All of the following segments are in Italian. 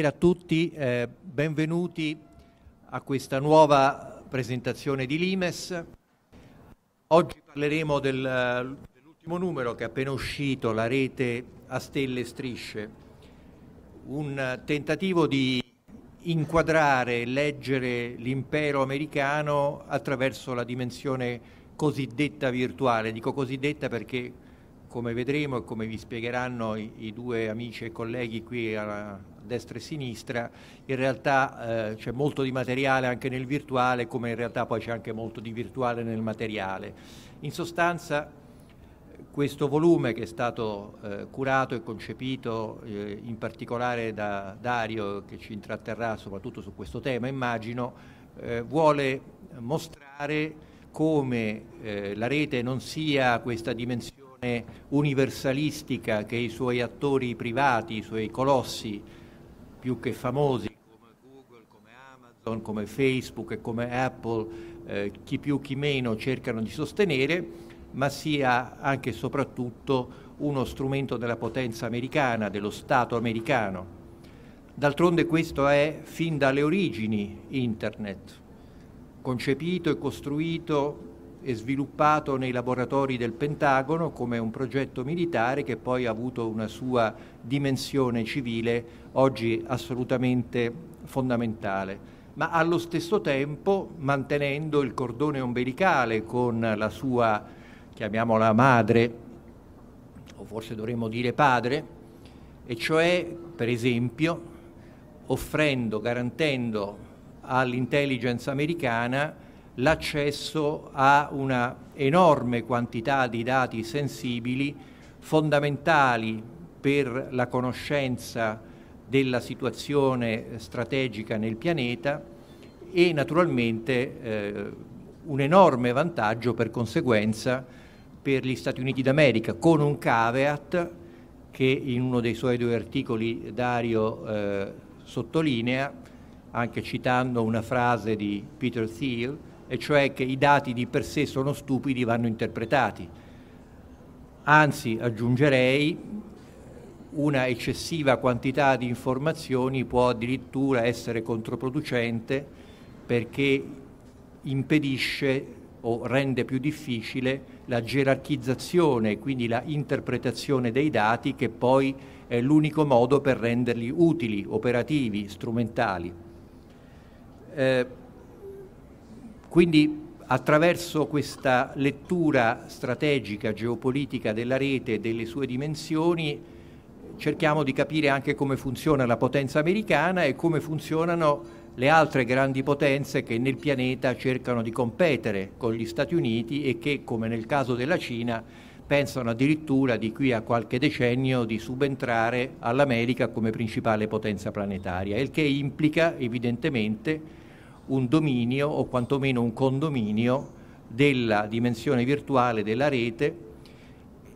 Buonasera a tutti, eh, benvenuti a questa nuova presentazione di Limes. Oggi parleremo del, dell'ultimo numero che è appena uscito, la rete a stelle e strisce, un tentativo di inquadrare e leggere l'impero americano attraverso la dimensione cosiddetta virtuale. Dico cosiddetta perché come vedremo e come vi spiegheranno i, i, due amici e colleghi qui a destra e sinistra, in realtà eh, c'è molto di materiale anche nel virtuale, come in realtà poi c'è anche molto di virtuale nel materiale. In sostanza questo volume che è stato eh, curato e concepito eh, in particolare da Dario che ci intratterrà soprattutto su questo tema, immagino, eh, vuole mostrare come eh, la rete non sia questa dimensione universalistica che i suoi attori privati, i suoi colossi più che famosi come Google, come Amazon, come Facebook e come Apple, eh, chi più chi meno cercano di sostenere, ma sia anche e soprattutto uno strumento della potenza americana, dello Stato americano. D'altronde questo è fin dalle origini Internet, concepito e costruito è sviluppato nei laboratori del Pentagono come un progetto militare che poi ha avuto una sua dimensione civile oggi assolutamente fondamentale, ma allo stesso tempo mantenendo il cordone ombelicale con la sua, chiamiamola madre, o forse dovremmo dire padre, e cioè per esempio offrendo, garantendo all'intelligence americana l'accesso a una enorme quantità di dati sensibili fondamentali per la conoscenza della situazione strategica nel pianeta e naturalmente eh, un enorme vantaggio per conseguenza per gli Stati Uniti d'America con un caveat che in uno dei suoi due articoli Dario eh, sottolinea anche citando una frase di Peter Thiel e cioè che i dati di per sé sono stupidi, vanno interpretati. Anzi, aggiungerei, una eccessiva quantità di informazioni può addirittura essere controproducente perché impedisce o rende più difficile la gerarchizzazione, quindi la interpretazione dei dati che poi è l'unico modo per renderli utili, operativi, strumentali. Eh, quindi attraverso questa lettura strategica geopolitica della rete e delle sue dimensioni cerchiamo di capire anche come funziona la potenza americana e come funzionano le altre grandi potenze che nel pianeta cercano di competere con gli Stati Uniti e che, come nel caso della Cina, pensano addirittura di qui a qualche decennio di subentrare all'America come principale potenza planetaria, il che implica evidentemente un dominio o quantomeno un condominio della dimensione virtuale della rete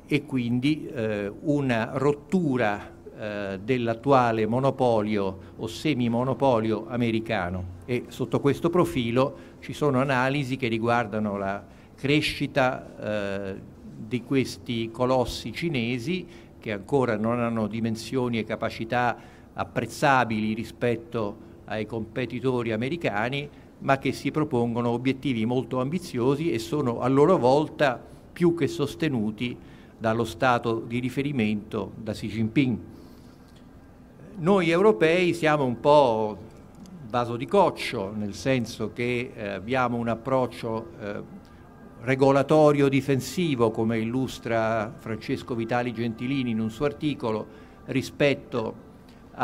e quindi eh, una rottura eh, dell'attuale monopolio o semi-monopolio americano e sotto questo profilo ci sono analisi che riguardano la crescita eh, di questi colossi cinesi che ancora non hanno dimensioni e capacità apprezzabili rispetto ai competitori americani, ma che si propongono obiettivi molto ambiziosi e sono a loro volta più che sostenuti dallo Stato di riferimento, da Xi Jinping. Noi europei siamo un po' vaso di coccio, nel senso che eh, abbiamo un approccio eh, regolatorio difensivo, come illustra Francesco Vitali Gentilini in un suo articolo, rispetto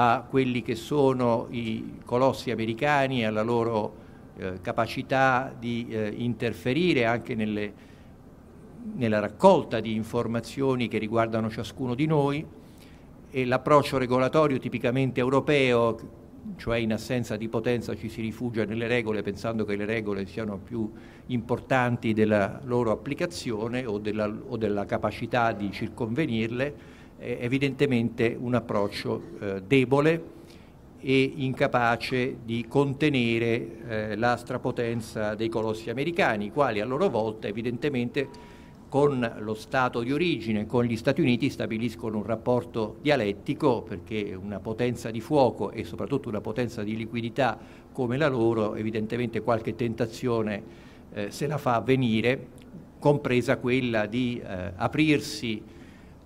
a quelli che sono i colossi americani, e alla loro eh, capacità di eh, interferire anche nelle, nella raccolta di informazioni che riguardano ciascuno di noi e l'approccio regolatorio tipicamente europeo, cioè in assenza di potenza ci si rifugia nelle regole pensando che le regole siano più importanti della loro applicazione o della, o della capacità di circonvenirle eh, evidentemente un approccio eh, debole e incapace di contenere eh, la strapotenza dei colossi americani, i quali a loro volta evidentemente con lo Stato di origine, con gli Stati Uniti stabiliscono un rapporto dialettico perché una potenza di fuoco e soprattutto una potenza di liquidità come la loro evidentemente qualche tentazione eh, se la fa venire, compresa quella di eh, aprirsi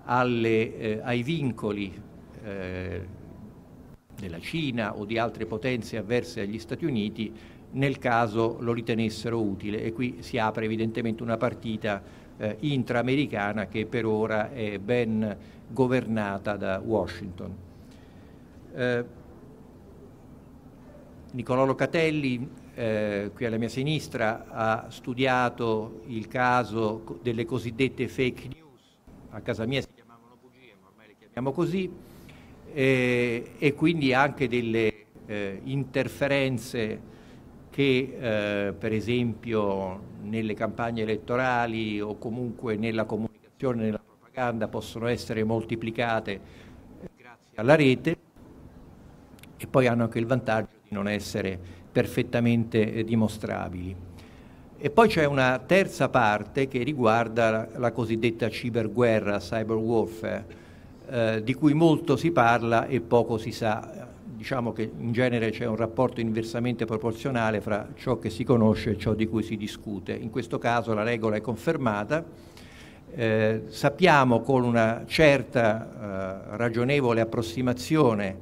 alle, eh, ai vincoli eh, della Cina o di altre potenze avverse agli Stati Uniti nel caso lo ritenessero utile e qui si apre evidentemente una partita eh, intraamericana che per ora è ben governata da Washington. Eh, Nicolò Locatelli, eh, qui alla mia sinistra, ha studiato il caso delle cosiddette fake news a casa mia si chiamavano bugie, ma ormai le chiamiamo così, eh, e quindi anche delle eh, interferenze che eh, per esempio nelle campagne elettorali o comunque nella comunicazione, nella propaganda possono essere moltiplicate eh, grazie alla rete e poi hanno anche il vantaggio di non essere perfettamente eh, dimostrabili. E poi c'è una terza parte che riguarda la cosiddetta ciberguerra, cyber warfare, eh, di cui molto si parla e poco si sa. Diciamo che in genere c'è un rapporto inversamente proporzionale fra ciò che si conosce e ciò di cui si discute. In questo caso la regola è confermata. Eh, sappiamo con una certa eh, ragionevole approssimazione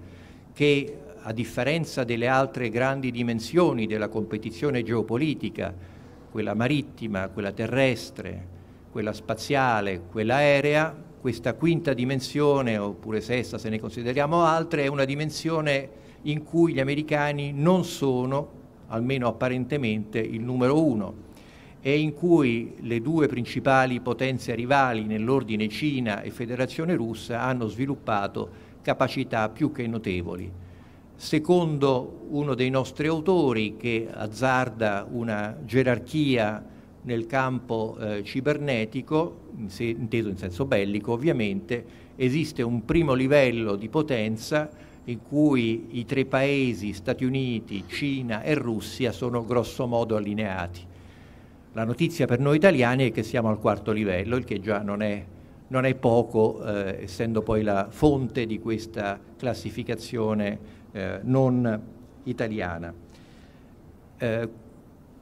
che a differenza delle altre grandi dimensioni della competizione geopolitica, quella marittima, quella terrestre, quella spaziale, quella aerea, questa quinta dimensione, oppure sesta se ne consideriamo altre, è una dimensione in cui gli americani non sono, almeno apparentemente, il numero uno e in cui le due principali potenze rivali nell'ordine Cina e Federazione russa hanno sviluppato capacità più che notevoli. Secondo uno dei nostri autori che azzarda una gerarchia nel campo eh, cibernetico, se, inteso in senso bellico ovviamente, esiste un primo livello di potenza in cui i tre paesi, Stati Uniti, Cina e Russia, sono grossomodo allineati. La notizia per noi italiani è che siamo al quarto livello, il che già non è, non è poco, eh, essendo poi la fonte di questa classificazione eh, non italiana. Eh,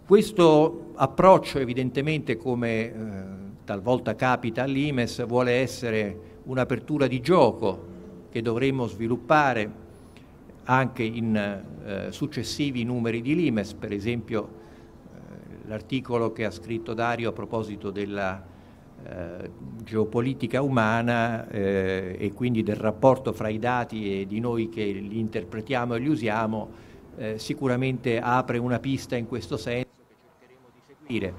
questo approccio evidentemente come eh, talvolta capita all'IMES vuole essere un'apertura di gioco che dovremmo sviluppare anche in eh, successivi numeri di l'IMES, per esempio eh, l'articolo che ha scritto Dario a proposito della eh, geopolitica umana eh, e quindi del rapporto fra i dati e di noi che li interpretiamo e li usiamo, eh, sicuramente apre una pista in questo senso che cercheremo di seguire.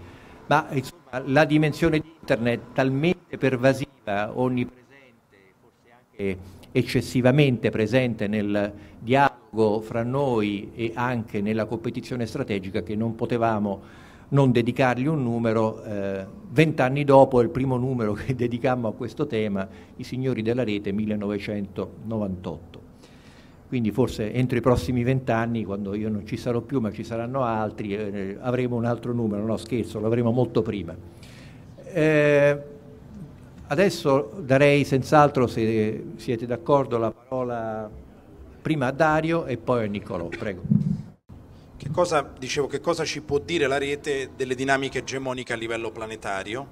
Ma insomma, la dimensione di Internet talmente pervasiva, onnipresente, forse anche eccessivamente presente nel dialogo fra noi e anche nella competizione strategica che non potevamo non dedicargli un numero. Eh, vent'anni eh, dopo, il primo numero che dedicammo a questo tema, I Signori della Rete, 1998. Quindi forse entro i prossimi vent'anni, quando io non ci sarò più, ma ci saranno altri, eh, avremo un altro numero. No, scherzo, lo avremo molto prima. Eh, adesso darei senz'altro, se siete d'accordo, la parola prima a Dario e poi a Niccolò. Prego. Che cosa, dicevo, che cosa ci può dire la rete delle dinamiche egemoniche a livello planetario?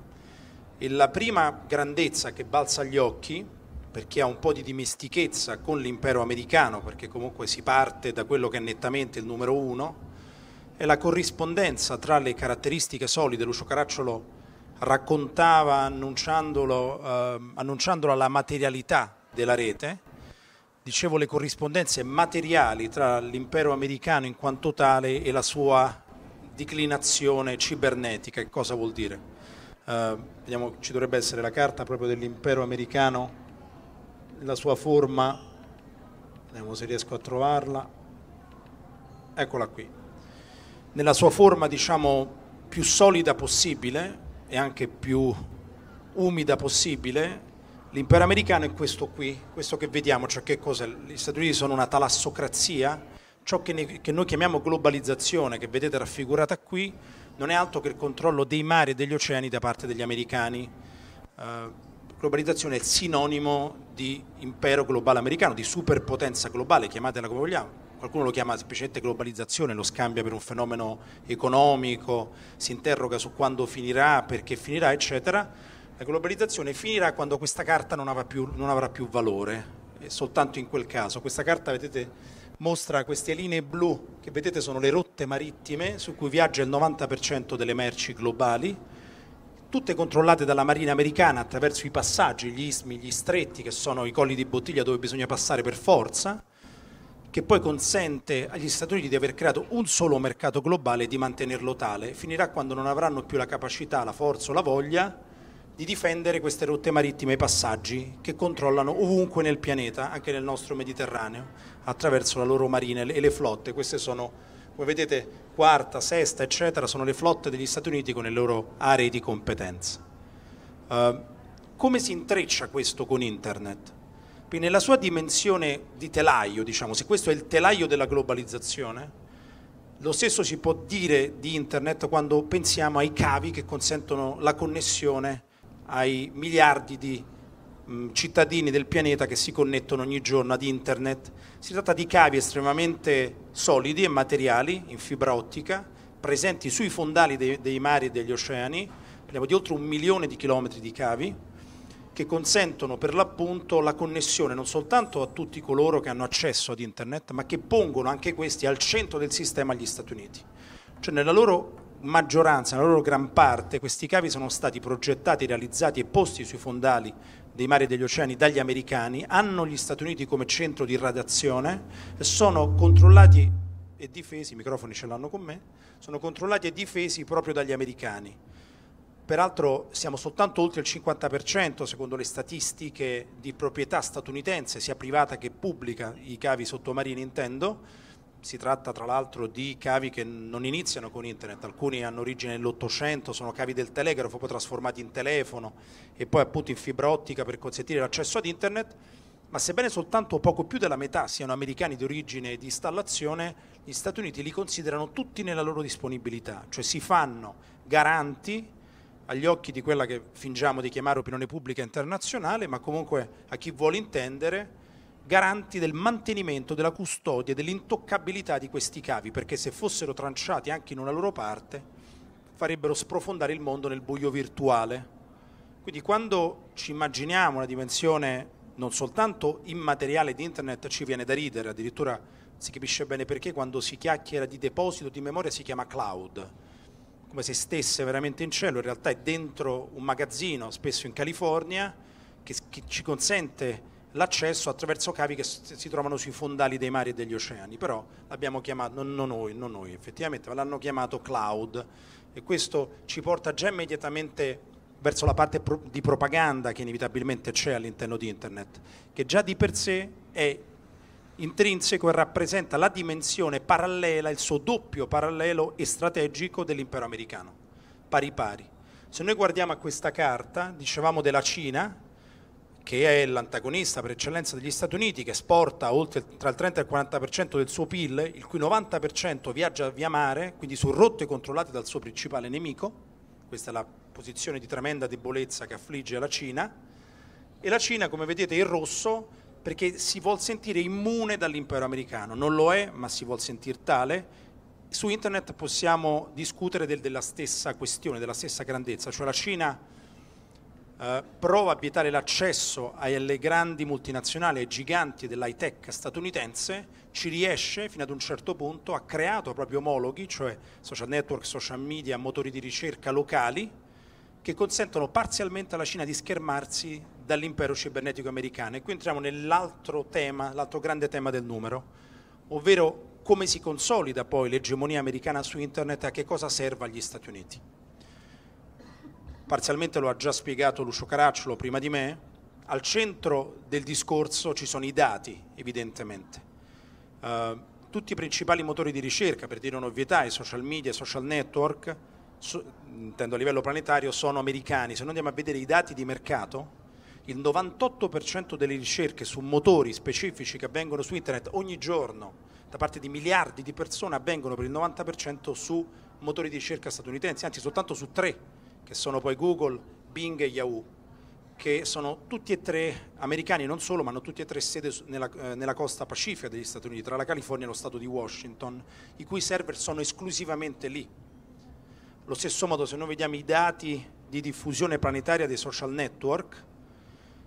E la prima grandezza che balza agli occhi, per chi ha un po' di dimestichezza con l'impero americano, perché comunque si parte da quello che è nettamente il numero uno, è la corrispondenza tra le caratteristiche solide, Lucio Caracciolo raccontava annunciandolo, eh, annunciandolo alla materialità della rete, dicevo, le corrispondenze materiali tra l'impero americano in quanto tale e la sua declinazione cibernetica. Che cosa vuol dire? Uh, vediamo, ci dovrebbe essere la carta proprio dell'impero americano, la sua forma, vediamo se riesco a trovarla, eccola qui, nella sua forma diciamo più solida possibile e anche più umida possibile, L'impero americano è questo qui, questo che vediamo, cioè che cosa? Gli Stati Uniti sono una talassocrazia, ciò che, noi chiamiamo globalizzazione, che vedete raffigurata qui, non è altro che il controllo dei mari e degli oceani da parte degli americani. Uh, globalizzazione è il sinonimo di impero globale americano, di superpotenza globale, chiamatela come vogliamo. Qualcuno lo chiama semplicemente globalizzazione, lo scambia per un fenomeno economico, si interroga su quando finirà, perché finirà, eccetera la globalizzazione finirà quando questa carta non avrà più, non avrà più valore, e soltanto in quel caso. Questa carta, vedete, mostra queste linee blu che vedete sono le rotte marittime su cui viaggia il 90% delle merci globali, tutte controllate dalla Marina americana attraverso i passaggi, gli ismi, gli stretti che sono i colli di bottiglia dove bisogna passare per forza, che poi consente agli Stati Uniti di aver creato un solo mercato globale e di mantenerlo tale. Finirà quando non avranno più la capacità, la forza o la voglia di difendere queste rotte marittime e passaggi che controllano ovunque nel pianeta, anche nel nostro Mediterraneo, attraverso la loro marina e le flotte. Queste sono, come vedete, quarta, sesta, eccetera, sono le flotte degli Stati Uniti con le loro aree di competenza. Uh, come si intreccia questo con Internet? Quindi nella sua dimensione di telaio, diciamo, se questo è il telaio della globalizzazione, lo stesso si può dire di Internet quando pensiamo ai cavi che consentono la connessione ai miliardi di mh, mm, cittadini del pianeta che si connettono ogni giorno ad internet. Si tratta di cavi estremamente solidi e materiali in fibra ottica, presenti sui fondali dei, dei mari e degli oceani, parliamo di oltre un milione di chilometri di cavi, che consentono per l'appunto la connessione non soltanto a tutti coloro che hanno accesso ad internet, ma che pongono anche questi al centro del sistema agli Stati Uniti. Cioè nella loro maggioranza, nella loro gran parte, questi cavi sono stati progettati, realizzati e posti sui fondali dei mari e degli oceani dagli americani, hanno gli Stati Uniti come centro di radiazione, sono controllati e difesi, i microfoni ce l'hanno con me, sono controllati e difesi proprio dagli americani. Peraltro siamo soltanto oltre il 50% secondo le statistiche di proprietà statunitense, sia privata che pubblica, i cavi sottomarini intendo, si tratta tra l'altro di cavi che non iniziano con internet, alcuni hanno origine nell'Ottocento, sono cavi del telegrafo, poi trasformati in telefono e poi appunto in fibra ottica per consentire l'accesso ad internet, ma sebbene soltanto poco più della metà siano americani di origine e di installazione, gli Stati Uniti li considerano tutti nella loro disponibilità, cioè si fanno garanti agli occhi di quella che fingiamo di chiamare opinione pubblica internazionale, ma comunque a chi vuole intendere garanti del mantenimento, della custodia, dell'intoccabilità di questi cavi, perché se fossero tranciati anche in una loro parte farebbero sprofondare il mondo nel buio virtuale. Quindi quando ci immaginiamo una dimensione non soltanto immateriale di internet ci viene da ridere, addirittura si capisce bene perché quando si chiacchiera di deposito di memoria si chiama cloud, come se stesse veramente in cielo, in realtà è dentro un magazzino, spesso in California, che, che ci consente l'accesso attraverso cavi che si trovano sui fondali dei mari e degli oceani, però l'abbiamo chiamato, non, noi, non noi effettivamente, ma l'hanno chiamato cloud e questo ci porta già immediatamente verso la parte di propaganda che inevitabilmente c'è all'interno di Internet, che già di per sé è intrinseco e rappresenta la dimensione parallela, il suo doppio parallelo e strategico dell'impero americano, pari pari. Se noi guardiamo a questa carta, dicevamo della Cina, che è l'antagonista per eccellenza degli Stati Uniti, che esporta oltre tra il 30 e il 40% del suo PIL, il cui 90% viaggia via mare, quindi su rotte controllate dal suo principale nemico, questa è la posizione di tremenda debolezza che affligge la Cina, e la Cina, come vedete, è in rosso perché si vuol sentire immune dall'impero americano, non lo è, ma si vuol sentire tale. Su internet possiamo discutere del, della stessa questione, della stessa grandezza, cioè la Cina eh, prova a vietare l'accesso alle grandi multinazionali, ai giganti dell'high tech statunitense, ci riesce fino ad un certo punto, ha creato propri omologhi, cioè social network, social media, motori di ricerca locali, che consentono parzialmente alla Cina di schermarsi dall'impero cibernetico americano. E qui entriamo nell'altro tema, l'altro grande tema del numero, ovvero come si consolida poi l'egemonia americana su internet e a che cosa serve agli Stati Uniti parzialmente lo ha già spiegato Lucio Caracciolo prima di me, al centro del discorso ci sono i dati, evidentemente. Uh, tutti i principali motori di ricerca, per dire un'ovvietà, i social media, i social network, su, intendo a livello planetario, sono americani. Se noi andiamo a vedere i dati di mercato, il 98% delle ricerche su motori specifici che avvengono su internet ogni giorno da parte di miliardi di persone avvengono per il 90% su motori di ricerca statunitensi, anzi soltanto su tre che sono poi Google, Bing e Yahoo, che sono tutti e tre americani, non solo, ma hanno tutti e tre sede nella, eh, nella, costa pacifica degli Stati Uniti, tra la California e lo Stato di Washington, i cui server sono esclusivamente lì. Lo stesso modo, se noi vediamo i dati di diffusione planetaria dei social network,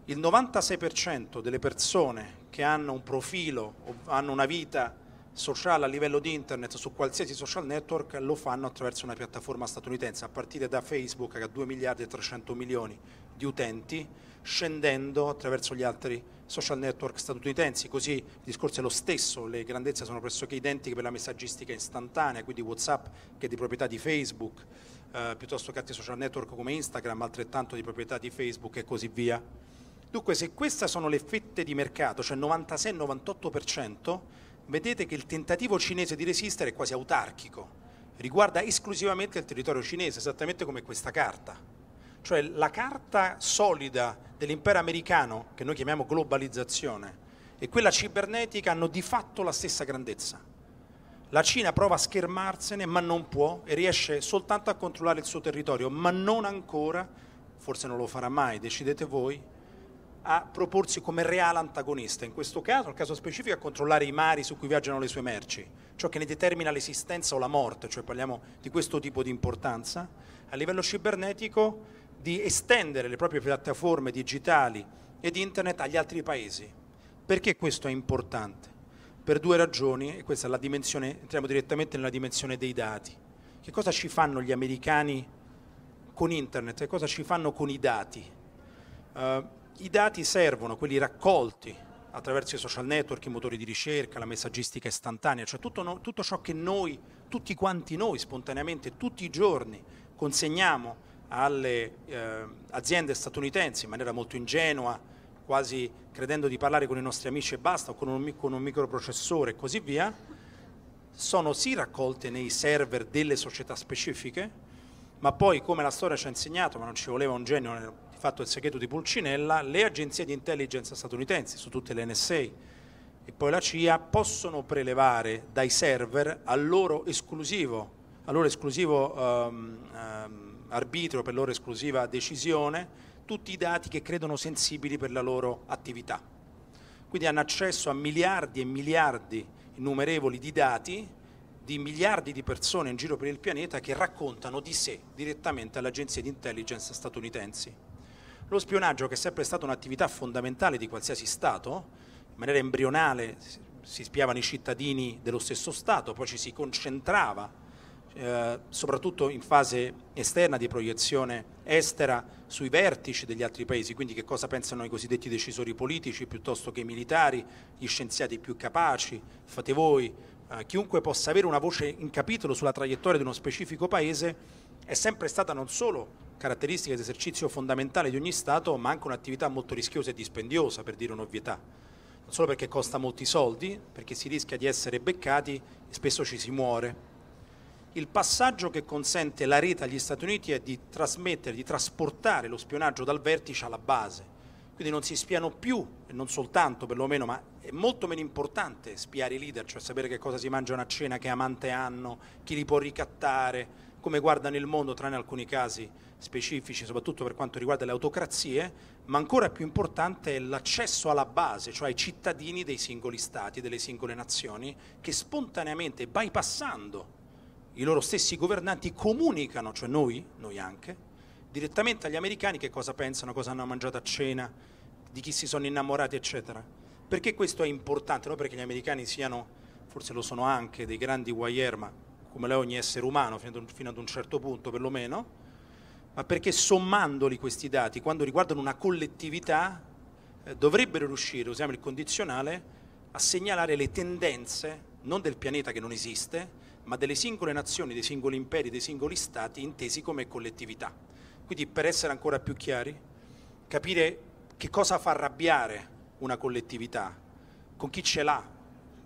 il 96% delle persone che hanno un profilo o hanno una vita social a livello di internet su qualsiasi social network lo fanno attraverso una piattaforma statunitense, a partire da Facebook che ha 2 miliardi e 300 milioni di utenti, scendendo attraverso gli altri social network statunitensi, così il discorso è lo stesso, le grandezze sono pressoché identiche per la messaggistica istantanea, quindi Whatsapp che è di proprietà di Facebook, eh, piuttosto che altri social network come Instagram, altrettanto di proprietà di Facebook e così via. Dunque se queste sono le fette di mercato, cioè 96-98%, vedete che il tentativo cinese di resistere è quasi autarchico, riguarda esclusivamente il territorio cinese, esattamente come questa carta. Cioè la carta solida dell'impero americano, che noi chiamiamo globalizzazione, e quella cibernetica hanno di fatto la stessa grandezza. La Cina prova a schermarsene, ma non può e riesce soltanto a controllare il suo territorio, ma non ancora, forse non lo farà mai, decidete voi, a proporsi come reale antagonista, in questo caso, nel caso specifico, a controllare i mari su cui viaggiano le sue merci, ciò che ne determina l'esistenza o la morte, cioè parliamo di questo tipo di importanza, a livello cibernetico di estendere le proprie piattaforme digitali ed internet agli altri paesi. Perché questo è importante? Per due ragioni, e questa è la dimensione, entriamo direttamente nella dimensione dei dati. Che cosa ci fanno gli americani con internet? Che cosa ci fanno con i dati? Uh, i dati servono, quelli raccolti attraverso i social network, i motori di ricerca, la messaggistica istantanea, cioè tutto, no, tutto ciò che noi, tutti quanti noi spontaneamente, tutti i giorni consegniamo alle eh, aziende statunitensi in maniera molto ingenua, quasi credendo di parlare con i nostri amici e basta, o con un, con un microprocessore e così via, sono sì raccolte nei server delle società specifiche, ma poi come la storia ci ha insegnato, ma non ci voleva un genio fatto il segreto di Pulcinella, le agenzie di intelligence statunitensi, su tutte le NSA e poi la CIA, possono prelevare dai server al loro esclusivo, al loro esclusivo um, um, arbitrio, per loro esclusiva decisione, tutti i dati che credono sensibili per la loro attività. Quindi hanno accesso a miliardi e miliardi innumerevoli di dati di miliardi di persone in giro per il pianeta che raccontano di sé direttamente alle agenzie di intelligence statunitensi. Lo spionaggio, che è sempre stata un'attività fondamentale di qualsiasi Stato, in maniera embrionale si spiavano i cittadini dello stesso Stato, poi ci si concentrava, eh, soprattutto in fase esterna di proiezione estera, sui vertici degli altri paesi, quindi che cosa pensano i cosiddetti decisori politici piuttosto che i militari, gli scienziati più capaci, fate voi, eh, chiunque possa avere una voce in capitolo sulla traiettoria di uno specifico paese è sempre stata non solo caratteristica ed esercizio fondamentale di ogni Stato, ma anche un'attività molto rischiosa e dispendiosa, per dire un'ovvietà. Non solo perché costa molti soldi, perché si rischia di essere beccati e spesso ci si muore. Il passaggio che consente la rete agli Stati Uniti è di trasmettere, di trasportare lo spionaggio dal vertice alla base. Quindi non si spiano più, e non soltanto perlomeno, ma è molto meno importante spiare i leader, cioè sapere che cosa si mangiano a cena, che amante hanno, chi li può ricattare, come guardano il mondo, tranne alcuni casi specifici, soprattutto per quanto riguarda le autocrazie, ma ancora più importante è l'accesso alla base, cioè ai cittadini dei singoli stati, delle singole nazioni, che spontaneamente, bypassando i loro stessi governanti, comunicano, cioè noi, noi anche, direttamente agli americani che cosa pensano, cosa hanno mangiato a cena, di chi si sono innamorati, eccetera. Perché questo è importante, non perché gli americani siano, forse lo sono anche, dei grandi guaier, ma come lo è ogni essere umano fino ad un certo punto perlomeno, ma perché sommandoli questi dati, quando riguardano una collettività, eh, dovrebbero riuscire, usiamo il condizionale, a segnalare le tendenze non del pianeta che non esiste, ma delle singole nazioni, dei singoli imperi, dei singoli stati intesi come collettività. Quindi per essere ancora più chiari, capire che cosa fa arrabbiare una collettività, con chi ce l'ha,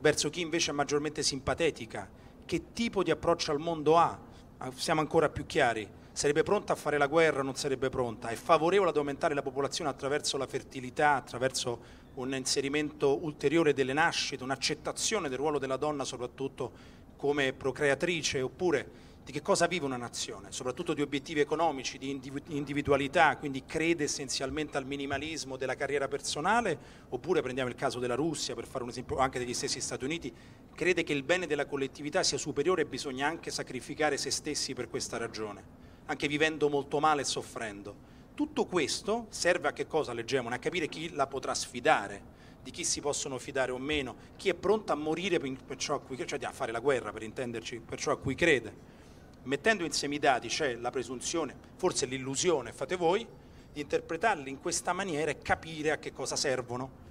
verso chi invece è maggiormente simpatetica, che tipo di approccio al mondo ha, ah, siamo ancora più chiari, sarebbe pronta a fare la guerra non sarebbe pronta, è favorevole ad aumentare la popolazione attraverso la fertilità, attraverso un inserimento ulteriore delle nascite, un'accettazione del ruolo della donna soprattutto come procreatrice, oppure di che cosa vive una nazione, soprattutto di obiettivi economici, di individualità, quindi crede essenzialmente al minimalismo della carriera personale, oppure prendiamo il caso della Russia, per fare un esempio anche degli stessi Stati Uniti, crede che il bene della collettività sia superiore e bisogna anche sacrificare se stessi per questa ragione, anche vivendo molto male e soffrendo. Tutto questo serve a che cosa leggiamo? A capire chi la potrà sfidare, di chi si possono fidare o meno, chi è pronto a morire per ciò a cui cioè a fare la guerra per intenderci, per ciò a cui crede mettendo insieme i dati c'è la presunzione, forse l'illusione, fate voi, di interpretarli in questa maniera e capire a che cosa servono.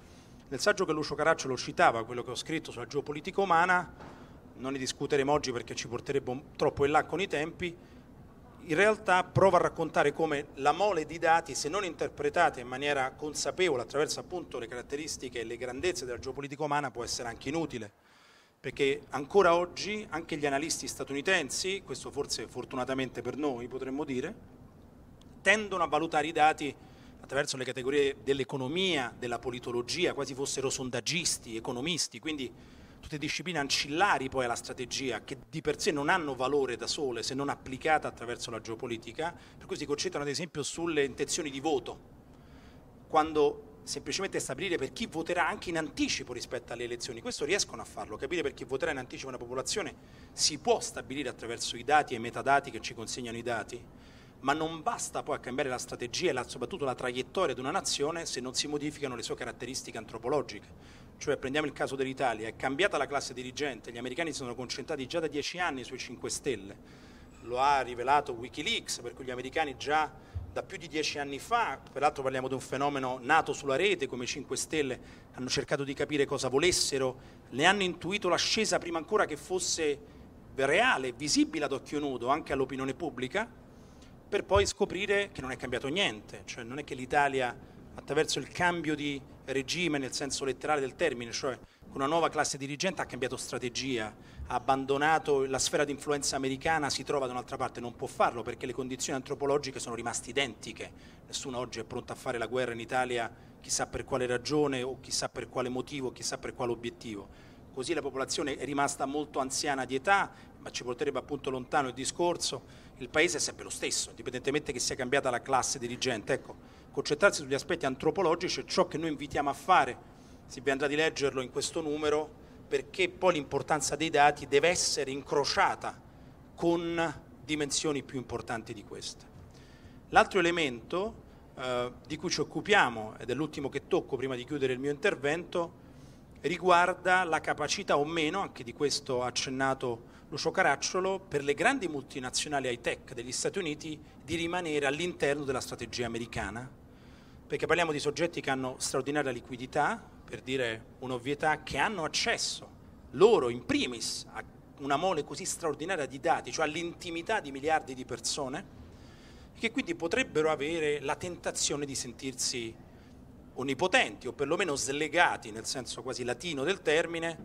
Nel saggio che Lucio Caracciolo citava, quello che ho scritto sulla geopolitica umana, non ne discuteremo oggi perché ci porterebbe troppo in là con i tempi, in realtà prova a raccontare come la mole di dati, se non interpretata in maniera consapevole attraverso appunto le caratteristiche e le grandezze della geopolitica umana, può essere anche inutile perché ancora oggi anche gli analisti statunitensi, questo forse fortunatamente per noi potremmo dire, tendono a valutare i dati attraverso le categorie dell'economia, della politologia, quasi fossero sondaggisti, economisti, quindi tutte discipline ancillari poi alla strategia che di per sé non hanno valore da sole se non applicata attraverso la geopolitica, per cui si concentrano ad esempio sulle intenzioni di voto. Quando semplicemente stabilire per chi voterà anche in anticipo rispetto alle elezioni. Questo riescono a farlo, capire per chi voterà in anticipo una popolazione si può stabilire attraverso i dati e i metadati che ci consegnano i dati, ma non basta poi a cambiare la strategia e la, soprattutto la traiettoria di una nazione se non si modificano le sue caratteristiche antropologiche. Cioè prendiamo il caso dell'Italia, è cambiata la classe dirigente, gli americani si sono concentrati già da dieci anni sui 5 Stelle, lo ha rivelato Wikileaks, per cui gli americani già da più di dieci anni fa, peraltro parliamo di un fenomeno nato sulla rete come i 5 Stelle, hanno cercato di capire cosa volessero, ne hanno intuito l'ascesa prima ancora che fosse reale, visibile ad occhio nudo anche all'opinione pubblica, per poi scoprire che non è cambiato niente, cioè non è che l'Italia attraverso il cambio di regime nel senso letterale del termine, cioè una nuova classe dirigente ha cambiato strategia, ha abbandonato la sfera di influenza americana, si trova da un'altra parte, non può farlo perché le condizioni antropologiche sono rimaste identiche. Nessuno oggi è pronto a fare la guerra in Italia chissà per quale ragione o chissà per quale motivo, chissà per quale obiettivo. Così la popolazione è rimasta molto anziana di età, ma ci porterebbe appunto lontano il discorso. Il paese è sempre lo stesso, indipendentemente che sia cambiata la classe dirigente. Ecco, concentrarsi sugli aspetti antropologici e ciò che noi invitiamo a fare. Si vi andrà di leggerlo in questo numero perché poi l'importanza dei dati deve essere incrociata con dimensioni più importanti di queste. L'altro elemento eh, di cui ci occupiamo, ed è l'ultimo che tocco prima di chiudere il mio intervento, riguarda la capacità o meno, anche di questo ha accennato Lucio Caracciolo, per le grandi multinazionali high tech degli Stati Uniti di rimanere all'interno della strategia americana perché parliamo di soggetti che hanno straordinaria liquidità, per dire un'ovvietà, che hanno accesso loro in primis a una mole così straordinaria di dati, cioè all'intimità di miliardi di persone, che quindi potrebbero avere la tentazione di sentirsi onnipotenti o perlomeno slegati, nel senso quasi latino del termine,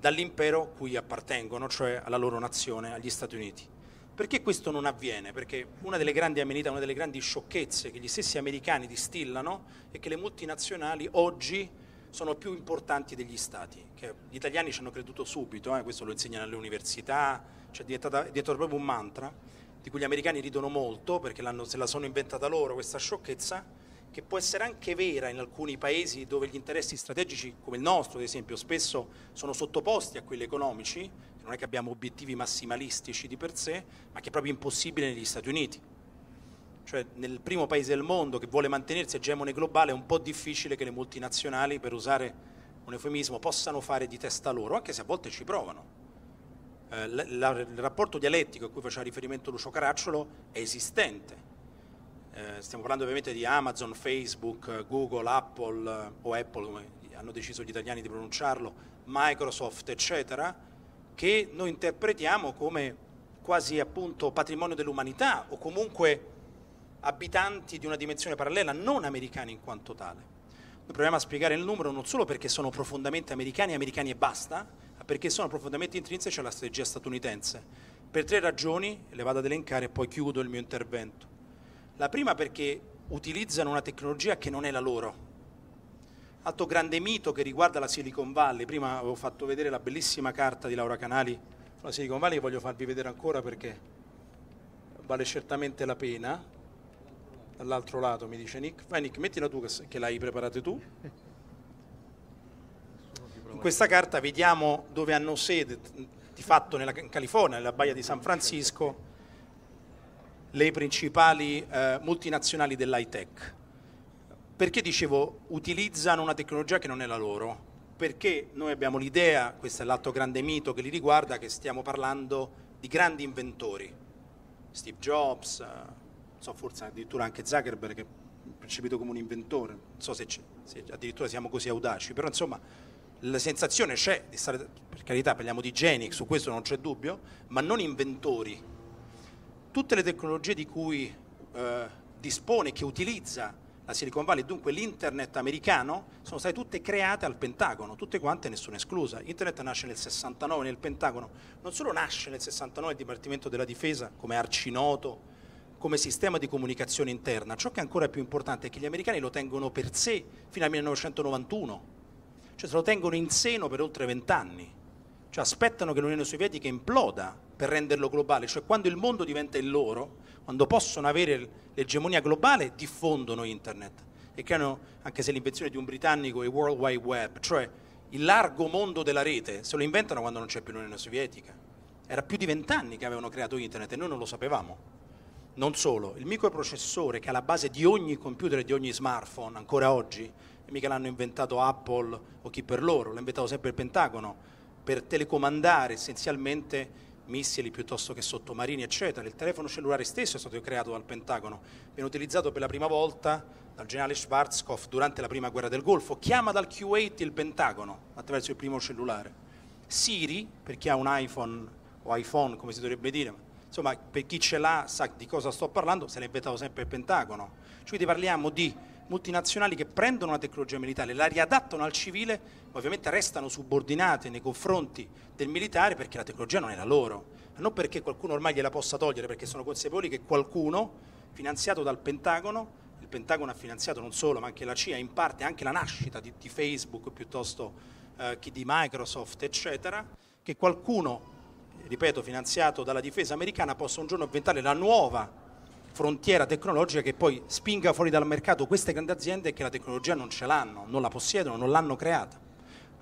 dall'impero cui appartengono, cioè alla loro nazione, agli Stati Uniti. Perché questo non avviene? Perché una delle grandi amenità, una delle grandi sciocchezze che gli stessi americani distillano è che le multinazionali oggi sono più importanti degli stati, che gli italiani ci hanno creduto subito, eh, questo lo insegnano alle università, cioè è, diventato, è diventato proprio un mantra, di cui gli americani ridono molto perché se la sono inventata loro questa sciocchezza, che può essere anche vera in alcuni paesi dove gli interessi strategici, come il nostro ad esempio, spesso sono sottoposti a quelli economici, non è che abbiamo obiettivi massimalistici di per sé, ma che è proprio impossibile negli Stati Uniti. Cioè nel primo paese del mondo che vuole mantenersi egemone globale è un po' difficile che le multinazionali, per usare un eufemismo, possano fare di testa loro, anche se a volte ci provano. Eh, la, la, il rapporto dialettico a cui faceva riferimento Lucio Caracciolo è esistente eh, stiamo parlando ovviamente di Amazon, Facebook, Google, Apple eh, o Apple come hanno deciso gli italiani di pronunciarlo, Microsoft eccetera, che noi interpretiamo come quasi appunto patrimonio dell'umanità o comunque abitanti di una dimensione parallela, non americani in quanto tale. Noi proviamo a spiegare il numero non solo perché sono profondamente americani, americani e basta, ma perché sono profondamente intrinseci alla strategia statunitense, per tre ragioni, le vado ad elencare e poi chiudo il mio intervento. La prima perché utilizzano una tecnologia che non è la loro. Altro grande mito che riguarda la Silicon Valley, prima avevo fatto vedere la bellissima carta di Laura Canali sulla Silicon Valley che voglio farvi vedere ancora perché vale certamente la pena. Dall'altro lato mi dice Nick, vai Nick, mettila tu che l'hai preparata tu. In questa carta vediamo dove hanno sede, di fatto nella California, nella baia di San Francisco, le principali eh, multinazionali dell'high tech. Perché dicevo utilizzano una tecnologia che non è la loro? Perché noi abbiamo l'idea, questo è l'altro grande mito che li riguarda, che stiamo parlando di grandi inventori, Steve Jobs, eh, so, forse addirittura anche Zuckerberg che è percepito come un inventore, non so se, se addirittura siamo così audaci, però insomma la sensazione c'è di stare, per carità parliamo di geni, su questo non c'è dubbio, ma non inventori, tutte le tecnologie di cui eh, dispone, che utilizza la Silicon Valley, dunque l'internet americano, sono state tutte create al Pentagono, tutte quante, nessuna esclusa. Internet nasce nel 69 nel Pentagono, non solo nasce nel 69 il Dipartimento della Difesa come arcinoto, come sistema di comunicazione interna, ciò che è ancora più importante è che gli americani lo tengono per sé fino al 1991, cioè se lo tengono in seno per oltre vent'anni cioè aspettano che l'Unione Sovietica imploda per renderlo globale, cioè quando il mondo diventa il loro, quando possono avere l'egemonia globale, diffondono internet e creano, anche se l'invenzione di un britannico, il World Wide Web, cioè il largo mondo della rete, se lo inventano quando non c'è più l'Unione Sovietica. Era più di vent'anni che avevano creato internet e noi non lo sapevamo. Non solo, il microprocessore che è alla base di ogni computer e di ogni smartphone ancora oggi, e mica l'hanno inventato Apple o chi per loro, l'ha inventato sempre il Pentagono, per telecomandare essenzialmente missili piuttosto che sottomarini, eccetera. Il telefono cellulare stesso è stato creato dal Pentagono, viene utilizzato per la prima volta dal generale Schwarzkopf durante la prima guerra del Golfo, chiama dal Q8 il Pentagono attraverso il primo cellulare. Siri, per chi ha un iPhone o iPhone come si dovrebbe dire, insomma per chi ce l'ha sa di cosa sto parlando, se l'ha inventato sempre il Pentagono. Quindi parliamo di multinazionali che prendono la tecnologia militare, la riadattano al civile, ma ovviamente restano subordinate nei confronti del militare perché la tecnologia non era loro, non perché qualcuno ormai gliela possa togliere, perché sono consapevoli che qualcuno, finanziato dal Pentagono, il Pentagono ha finanziato non solo, ma anche la CIA, in parte anche la nascita di, di Facebook piuttosto eh, che di Microsoft, eccetera, che qualcuno, ripeto, finanziato dalla difesa americana possa un giorno inventare la nuova frontiera tecnologica che poi spinga fuori dal mercato queste grandi aziende che la tecnologia non ce l'hanno, non la possiedono, non l'hanno creata.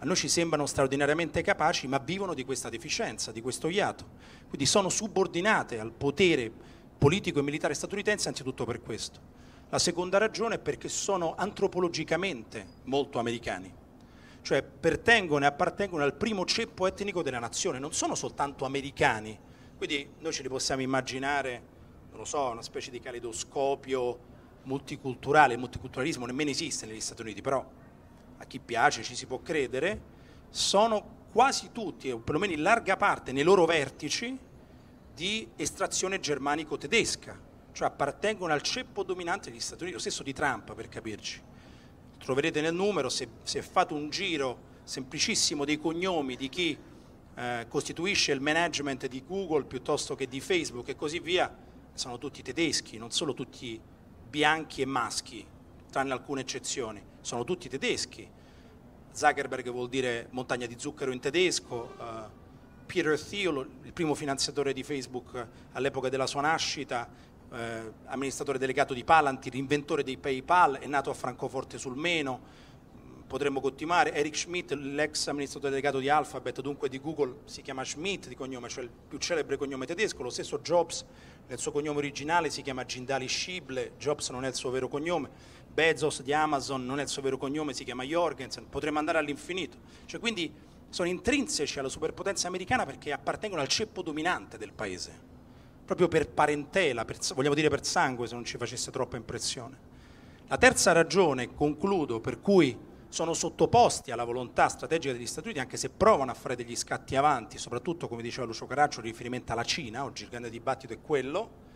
A noi ci sembrano straordinariamente capaci, ma vivono di questa deficienza, di questo iato. Quindi sono subordinate al potere politico e militare statunitense anzitutto per questo. La seconda ragione è perché sono antropologicamente molto americani, cioè pertengono e appartengono al primo ceppo etnico della nazione, non sono soltanto americani. Quindi noi ce li possiamo immaginare non so, una specie di caleidoscopio multiculturale, il multiculturalismo nemmeno esiste negli Stati Uniti, però a chi piace ci si può credere, sono quasi tutti, o perlomeno in larga parte, nei loro vertici di estrazione germanico-tedesca, cioè appartengono al ceppo dominante degli Stati Uniti, lo stesso di Trump per capirci. Troverete nel numero, se, se fate un giro semplicissimo dei cognomi di chi eh, costituisce il management di Google piuttosto che di Facebook e così via, sono tutti tedeschi, non sono tutti bianchi e maschi, tranne alcune eccezioni, sono tutti tedeschi. Zuckerberg vuol dire montagna di zucchero in tedesco, uh, Peter Thiel, il primo finanziatore di Facebook all'epoca della sua nascita, uh, amministratore delegato di Palantir, inventore di PayPal, è nato a Francoforte sul Meno, potremmo continuare. Eric Schmidt, l'ex amministratore delegato di Alphabet, dunque di Google, si chiama Schmidt di cognome, cioè il più celebre cognome tedesco. Lo stesso Jobs, nel suo cognome originale, si chiama Gindali Schible. Jobs non è il suo vero cognome. Bezos di Amazon non è il suo vero cognome, si chiama Jorgensen. Potremmo andare all'infinito. Cioè, quindi sono intrinseci alla superpotenza americana perché appartengono al ceppo dominante del paese. Proprio per parentela, per, vogliamo dire per sangue, se non ci facesse troppa impressione. La terza ragione, concludo, per cui sono sottoposti alla volontà strategica degli Stati Uniti, anche se provano a fare degli scatti avanti, soprattutto come diceva Lucio Caraccio, riferimento alla Cina, oggi il grande dibattito è quello,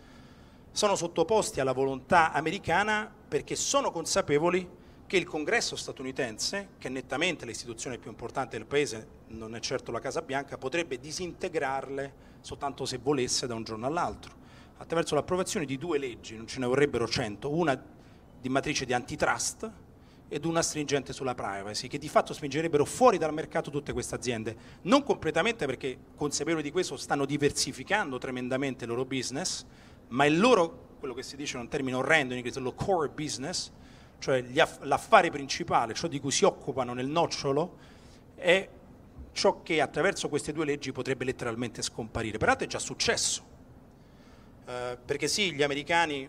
sono sottoposti alla volontà americana perché sono consapevoli che il congresso statunitense, che è nettamente l'istituzione più importante del paese, non è certo la Casa Bianca, potrebbe disintegrarle soltanto se volesse da un giorno all'altro. Attraverso l'approvazione di due leggi, non ce ne vorrebbero cento, una di matrice di antitrust, ed una stringente sulla privacy, che di fatto spingerebbero fuori dal mercato tutte queste aziende. Non completamente perché consapevoli di questo stanno diversificando tremendamente il loro business, ma il loro, quello che si dice in un termine orrendo in inglese, lo core business, cioè aff- l'affare principale, ciò di cui si occupano nel nocciolo, è ciò che attraverso queste due leggi potrebbe letteralmente scomparire. Peraltro è già successo, eh, perché sì, gli americani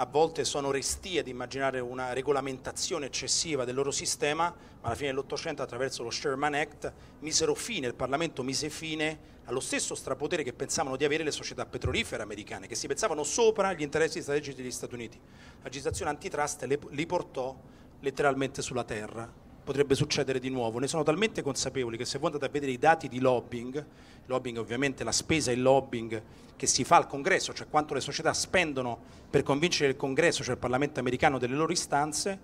a volte sono restie ad immaginare una regolamentazione eccessiva del loro sistema, ma alla fine dell'Ottocento attraverso lo Sherman Act misero fine, il Parlamento mise fine allo stesso strapotere che pensavano di avere le società petrolifere americane, che si pensavano sopra gli interessi strategici degli Stati Uniti. La legislazione antitrust li portò letteralmente sulla terra potrebbe succedere di nuovo. Ne sono talmente consapevoli che se voi andate a vedere i dati di lobbying, lobbying ovviamente la spesa in lobbying che si fa al congresso, cioè quanto le società spendono per convincere il congresso, cioè il Parlamento americano, delle loro istanze,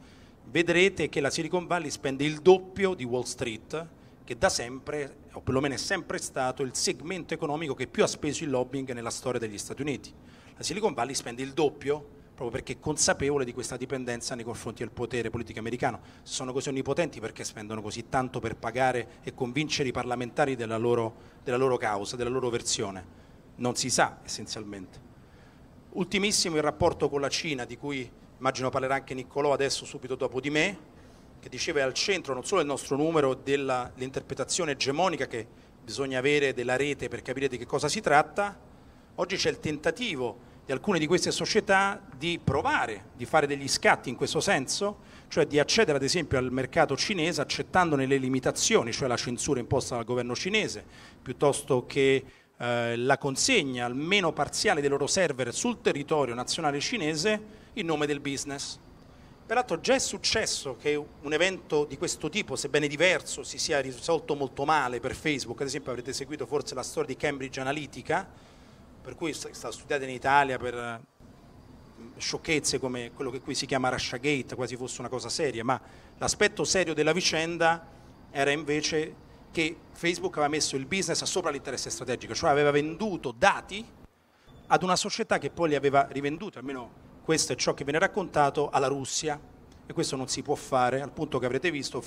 vedrete che la Silicon Valley spende il doppio di Wall Street, che da sempre, o perlomeno è sempre stato, il segmento economico che più ha speso il lobbying nella storia degli Stati Uniti. La Silicon Valley spende il doppio proprio perché consapevole di questa dipendenza nei confronti del potere politico americano. Sono così onnipotenti perché spendono così tanto per pagare e convincere i parlamentari della loro, della loro causa, della loro versione. Non si sa essenzialmente. Ultimissimo il rapporto con la Cina, di cui immagino parlerà anche Niccolò adesso subito dopo di me, che diceva è al centro non solo del nostro numero dell'interpretazione egemonica che bisogna avere della rete per capire di che cosa si tratta, oggi c'è il tentativo di alcune di queste società di provare, di fare degli scatti in questo senso, cioè di accedere ad esempio al mercato cinese accettandone le limitazioni, cioè la censura imposta dal governo cinese, piuttosto che eh, la consegna almeno parziale dei loro server sul territorio nazionale cinese in nome del business. Peraltro già è successo che un evento di questo tipo, sebbene diverso, si sia risolto molto male per Facebook, ad esempio avrete seguito forse la storia di Cambridge Analytica, per cui è stata studiata in Italia per eh, sciocchezze come quello che qui si chiama Russia quasi fosse una cosa seria, ma l'aspetto serio della vicenda era invece che Facebook aveva messo il business sopra l'interesse strategico, cioè aveva venduto dati ad una società che poi li aveva rivenduti, almeno questo è ciò che viene raccontato, alla Russia e questo non si può fare, al punto che avrete visto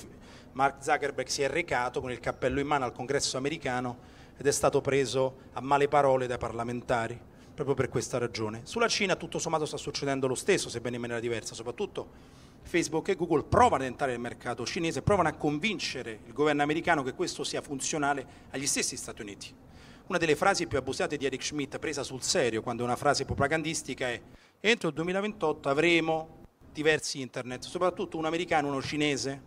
Mark Zuckerberg si è recato con il cappello in mano al congresso americano ed è stato preso a male parole dai parlamentari proprio per questa ragione. Sulla Cina tutto sommato sta succedendo lo stesso, sebbene in maniera diversa, soprattutto Facebook e Google provano ad entrare nel mercato cinese, provano a convincere il governo americano che questo sia funzionale agli stessi Stati Uniti. Una delle frasi più abusate di Eric Schmidt, presa sul serio quando è una frase propagandistica, è entro il 2028 avremo diversi internet, soprattutto un americano, e uno cinese,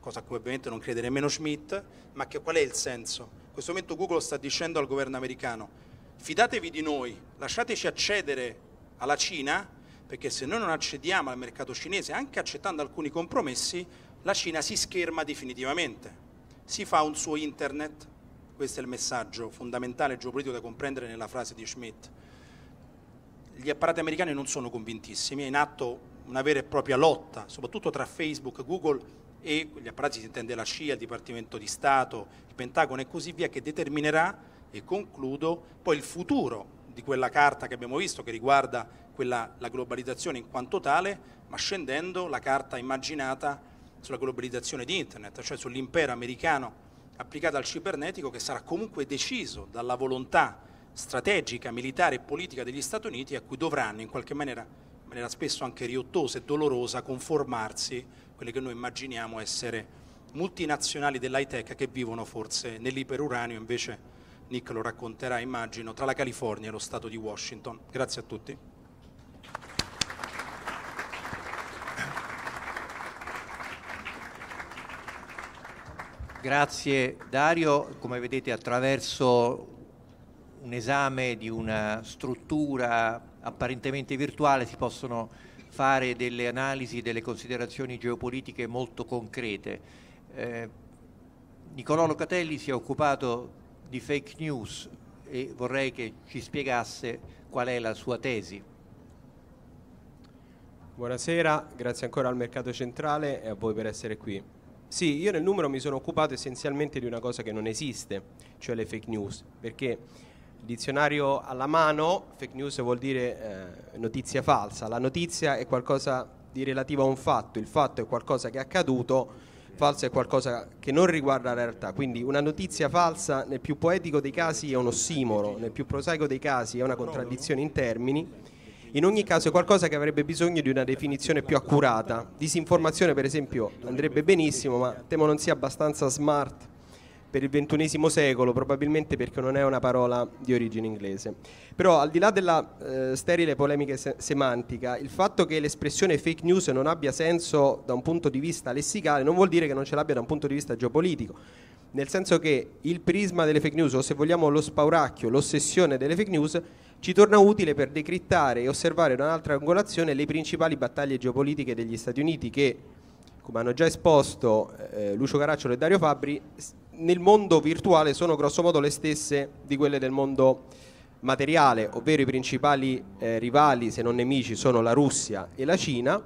cosa a cui ovviamente non crede nemmeno Schmidt, ma che, qual è il senso? questo momento Google sta dicendo al governo americano fidatevi di noi, lasciateci accedere alla Cina, perché se noi non accediamo al mercato cinese, anche accettando alcuni compromessi, la Cina si scherma definitivamente, si fa un suo internet, questo è il messaggio fondamentale geopolitico da comprendere nella frase di Schmidt. Gli apparati americani non sono convintissimi, è in atto una vera e propria lotta, soprattutto tra Facebook, Google e gli apparati si intende la CIA, il Dipartimento di Stato, il Pentagono e così via, che determinerà, e concludo, poi il futuro di quella carta che abbiamo visto che riguarda quella, la globalizzazione in quanto tale, ma scendendo la carta immaginata sulla globalizzazione di Internet, cioè sull'impero americano applicato al cibernetico che sarà comunque deciso dalla volontà strategica, militare e politica degli Stati Uniti a cui dovranno in qualche maniera, in maniera spesso anche riottosa e dolorosa, conformarsi quelle che noi immaginiamo essere multinazionali dell'high tech che vivono forse nell'iperuranio, invece Nick lo racconterà, immagino, tra la California e lo Stato di Washington. Grazie a tutti. Grazie Dario, come vedete attraverso un esame di una struttura apparentemente virtuale si possono fare delle analisi, delle considerazioni geopolitiche molto concrete. Eh, Nicolò Locatelli si è occupato di fake news e vorrei che ci spiegasse qual è la sua tesi. Buonasera, grazie ancora al Mercato Centrale e a voi per essere qui. Sì, io nel numero mi sono occupato essenzialmente di una cosa che non esiste, cioè le fake news, perché dizionario alla mano, fake news vuol dire eh, notizia falsa, la notizia è qualcosa di relativo a un fatto, il fatto è qualcosa che è accaduto, falso è qualcosa che non riguarda la realtà, quindi una notizia falsa nel più poetico dei casi è un ossimoro, nel più prosaico dei casi è una contraddizione in termini. In ogni caso è qualcosa che avrebbe bisogno di una definizione più accurata. Disinformazione per esempio andrebbe benissimo, ma temo non sia abbastanza smart per il ventunesimo secolo, probabilmente perché non è una parola di origine inglese. Però al di là della eh, sterile polemica se- semantica, il fatto che l'espressione fake news non abbia senso da un punto di vista lessicale non vuol dire che non ce l'abbia da un punto di vista geopolitico. Nel senso che il prisma delle fake news, o se vogliamo lo spauracchio, l'ossessione delle fake news, ci torna utile per decrittare e osservare da un'altra angolazione le principali battaglie geopolitiche degli Stati Uniti che, come hanno già esposto eh, Lucio Caracciolo e Dario Fabri, nel mondo virtuale sono grossomodo le stesse di quelle del mondo materiale, ovvero i principali eh, rivali, se non nemici, sono la Russia e la Cina,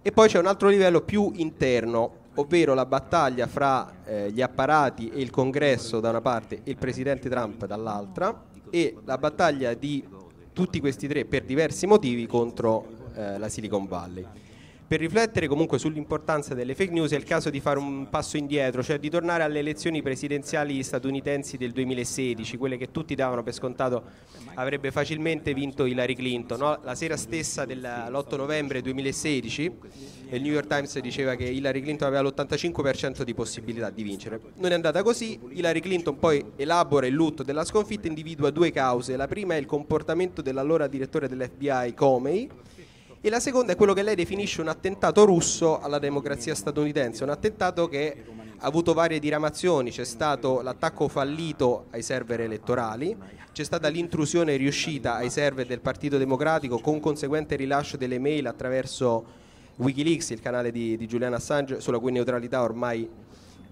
e poi c'è un altro livello più interno, ovvero la battaglia fra eh, gli apparati e il congresso da una parte e il presidente Trump dall'altra, e la battaglia di tutti questi tre per diversi motivi contro eh, la Silicon Valley. Per riflettere comunque sull'importanza delle fake news è il caso di fare un passo indietro, cioè di tornare alle elezioni presidenziali statunitensi del 2016, quelle che tutti davano per scontato avrebbe facilmente vinto Hillary Clinton. No? La sera stessa dell'8 novembre 2016 il New York Times diceva che Hillary Clinton aveva l'85% di possibilità di vincere. Non è andata così, Hillary Clinton poi elabora il lutto della sconfitta e individua due cause. La prima è il comportamento dell'allora direttore dell'FBI Comey e la seconda è quello che lei definisce un attentato russo alla democrazia statunitense, un attentato che ha avuto varie diramazioni, c'è stato l'attacco fallito ai server elettorali, c'è stata l'intrusione riuscita ai server del Partito Democratico con conseguente rilascio delle mail attraverso Wikileaks, il canale di, di Julian Assange, sulla cui neutralità ormai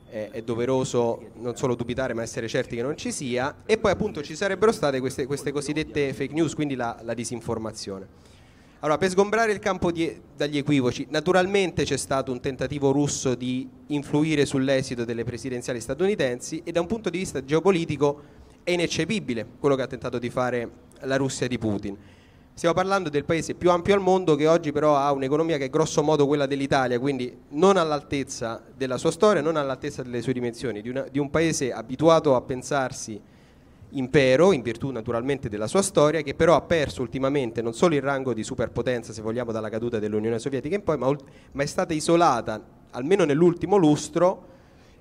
è, è, doveroso non solo dubitare ma essere certi che non ci sia e poi appunto ci sarebbero state queste, queste cosiddette fake news, quindi la, la disinformazione. Allora, per sgombrare il campo di, dagli equivoci, naturalmente c'è stato un tentativo russo di influire sull'esito delle presidenziali statunitensi e da un punto di vista geopolitico è ineccepibile quello che ha tentato di fare la Russia di Putin. Stiamo parlando del paese più ampio al mondo che oggi però ha un'economia che è grosso modo quella dell'Italia, quindi non all'altezza della sua storia, non all'altezza delle sue dimensioni, di, una, di un paese abituato a pensarsi impero, in virtù naturalmente della sua storia, che però ha perso ultimamente non solo il rango di superpotenza, se vogliamo, dalla caduta dell'Unione Sovietica in poi, ma, ma è stata isolata, almeno nell'ultimo lustro,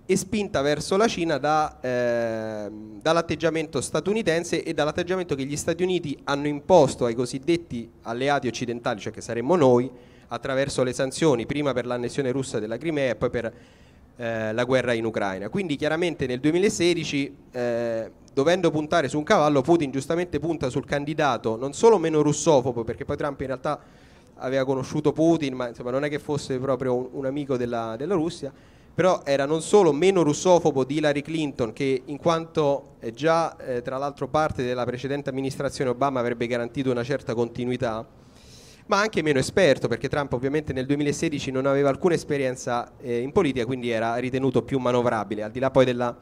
e spinta verso la Cina da, eh, dall'atteggiamento statunitense e dall'atteggiamento che gli Stati Uniti hanno imposto ai cosiddetti alleati occidentali, cioè che saremmo noi, attraverso le sanzioni, prima per l'annessione russa della Crimea e poi per eh, la guerra in Ucraina. Quindi chiaramente nel 2016, eh, dovendo puntare su un cavallo, Putin giustamente punta sul candidato non solo meno russofobo, perché poi Trump in realtà aveva conosciuto Putin, ma insomma, non è che fosse proprio un, un amico della, della Russia, però era non solo meno russofobo di Hillary Clinton che in quanto eh, già eh, tra l'altro parte della precedente amministrazione Obama avrebbe garantito una certa continuità ma anche meno esperto, perché Trump ovviamente nel 2016 non aveva alcuna esperienza eh, in politica, quindi era ritenuto più manovrabile, al di là poi della,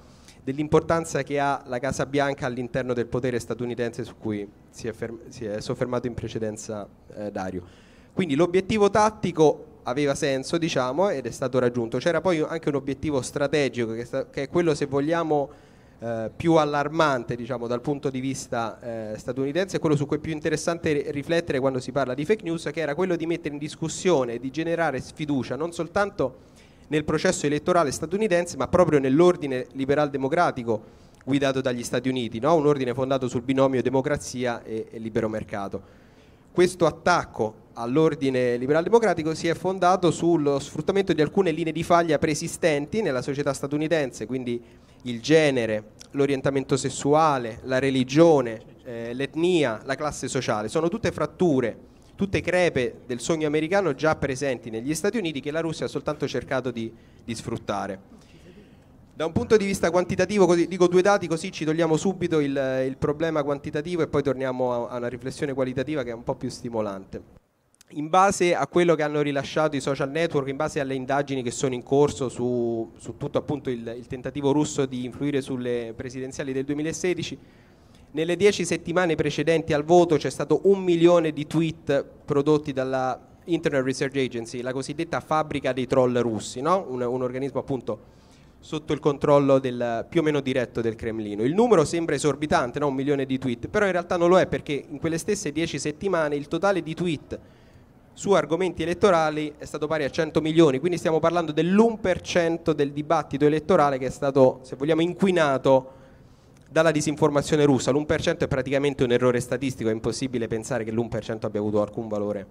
dell'importanza che ha la Casa Bianca all'interno del potere statunitense su cui si è, ferm- si è soffermato in precedenza eh, Dario. Quindi l'obiettivo tattico aveva senso, diciamo, ed è stato raggiunto. C'era poi anche un obiettivo strategico, che, sta- che è quello, se vogliamo, eh, più allarmante diciamo, dal punto di vista eh, statunitense quello su cui è più interessante riflettere quando si parla di fake news, che era quello di mettere in discussione e di generare sfiducia non soltanto nel processo elettorale statunitense, ma proprio nell'ordine liberal democratico guidato dagli Stati Uniti, no? un ordine fondato sul binomio democrazia e, e libero mercato. Questo attacco all'ordine liberal democratico si è fondato sullo sfruttamento di alcune linee di faglia preesistenti nella società statunitense, quindi il genere, l'orientamento sessuale, la religione, eh, l'etnia, la classe sociale. Sono tutte fratture, tutte crepe del sogno americano già presenti negli Stati Uniti che la Russia ha soltanto cercato di, di sfruttare. Da un punto di vista quantitativo, così, dico due dati così ci togliamo subito il, il problema quantitativo e poi torniamo a, a una riflessione qualitativa che è un po' più stimolante in base a quello che hanno rilasciato i social network, in base alle indagini che sono in corso su, su tutto appunto il, il, tentativo russo di influire sulle presidenziali del 2016, nelle dieci settimane precedenti al voto c'è stato un milione di tweet prodotti dalla Internet Research Agency, la cosiddetta fabbrica dei troll russi, no? un, un organismo appunto sotto il controllo del, più o meno diretto del Cremlino. Il numero sembra esorbitante, no? un milione di tweet, però in realtà non lo è perché in quelle stesse dieci settimane il totale di tweet su argomenti elettorali è stato pari a 100 milioni, quindi stiamo parlando dell'1% del dibattito elettorale che è stato, se vogliamo, inquinato dalla disinformazione russa. L'1% è praticamente un errore statistico, è impossibile pensare che l'1% abbia avuto alcun valore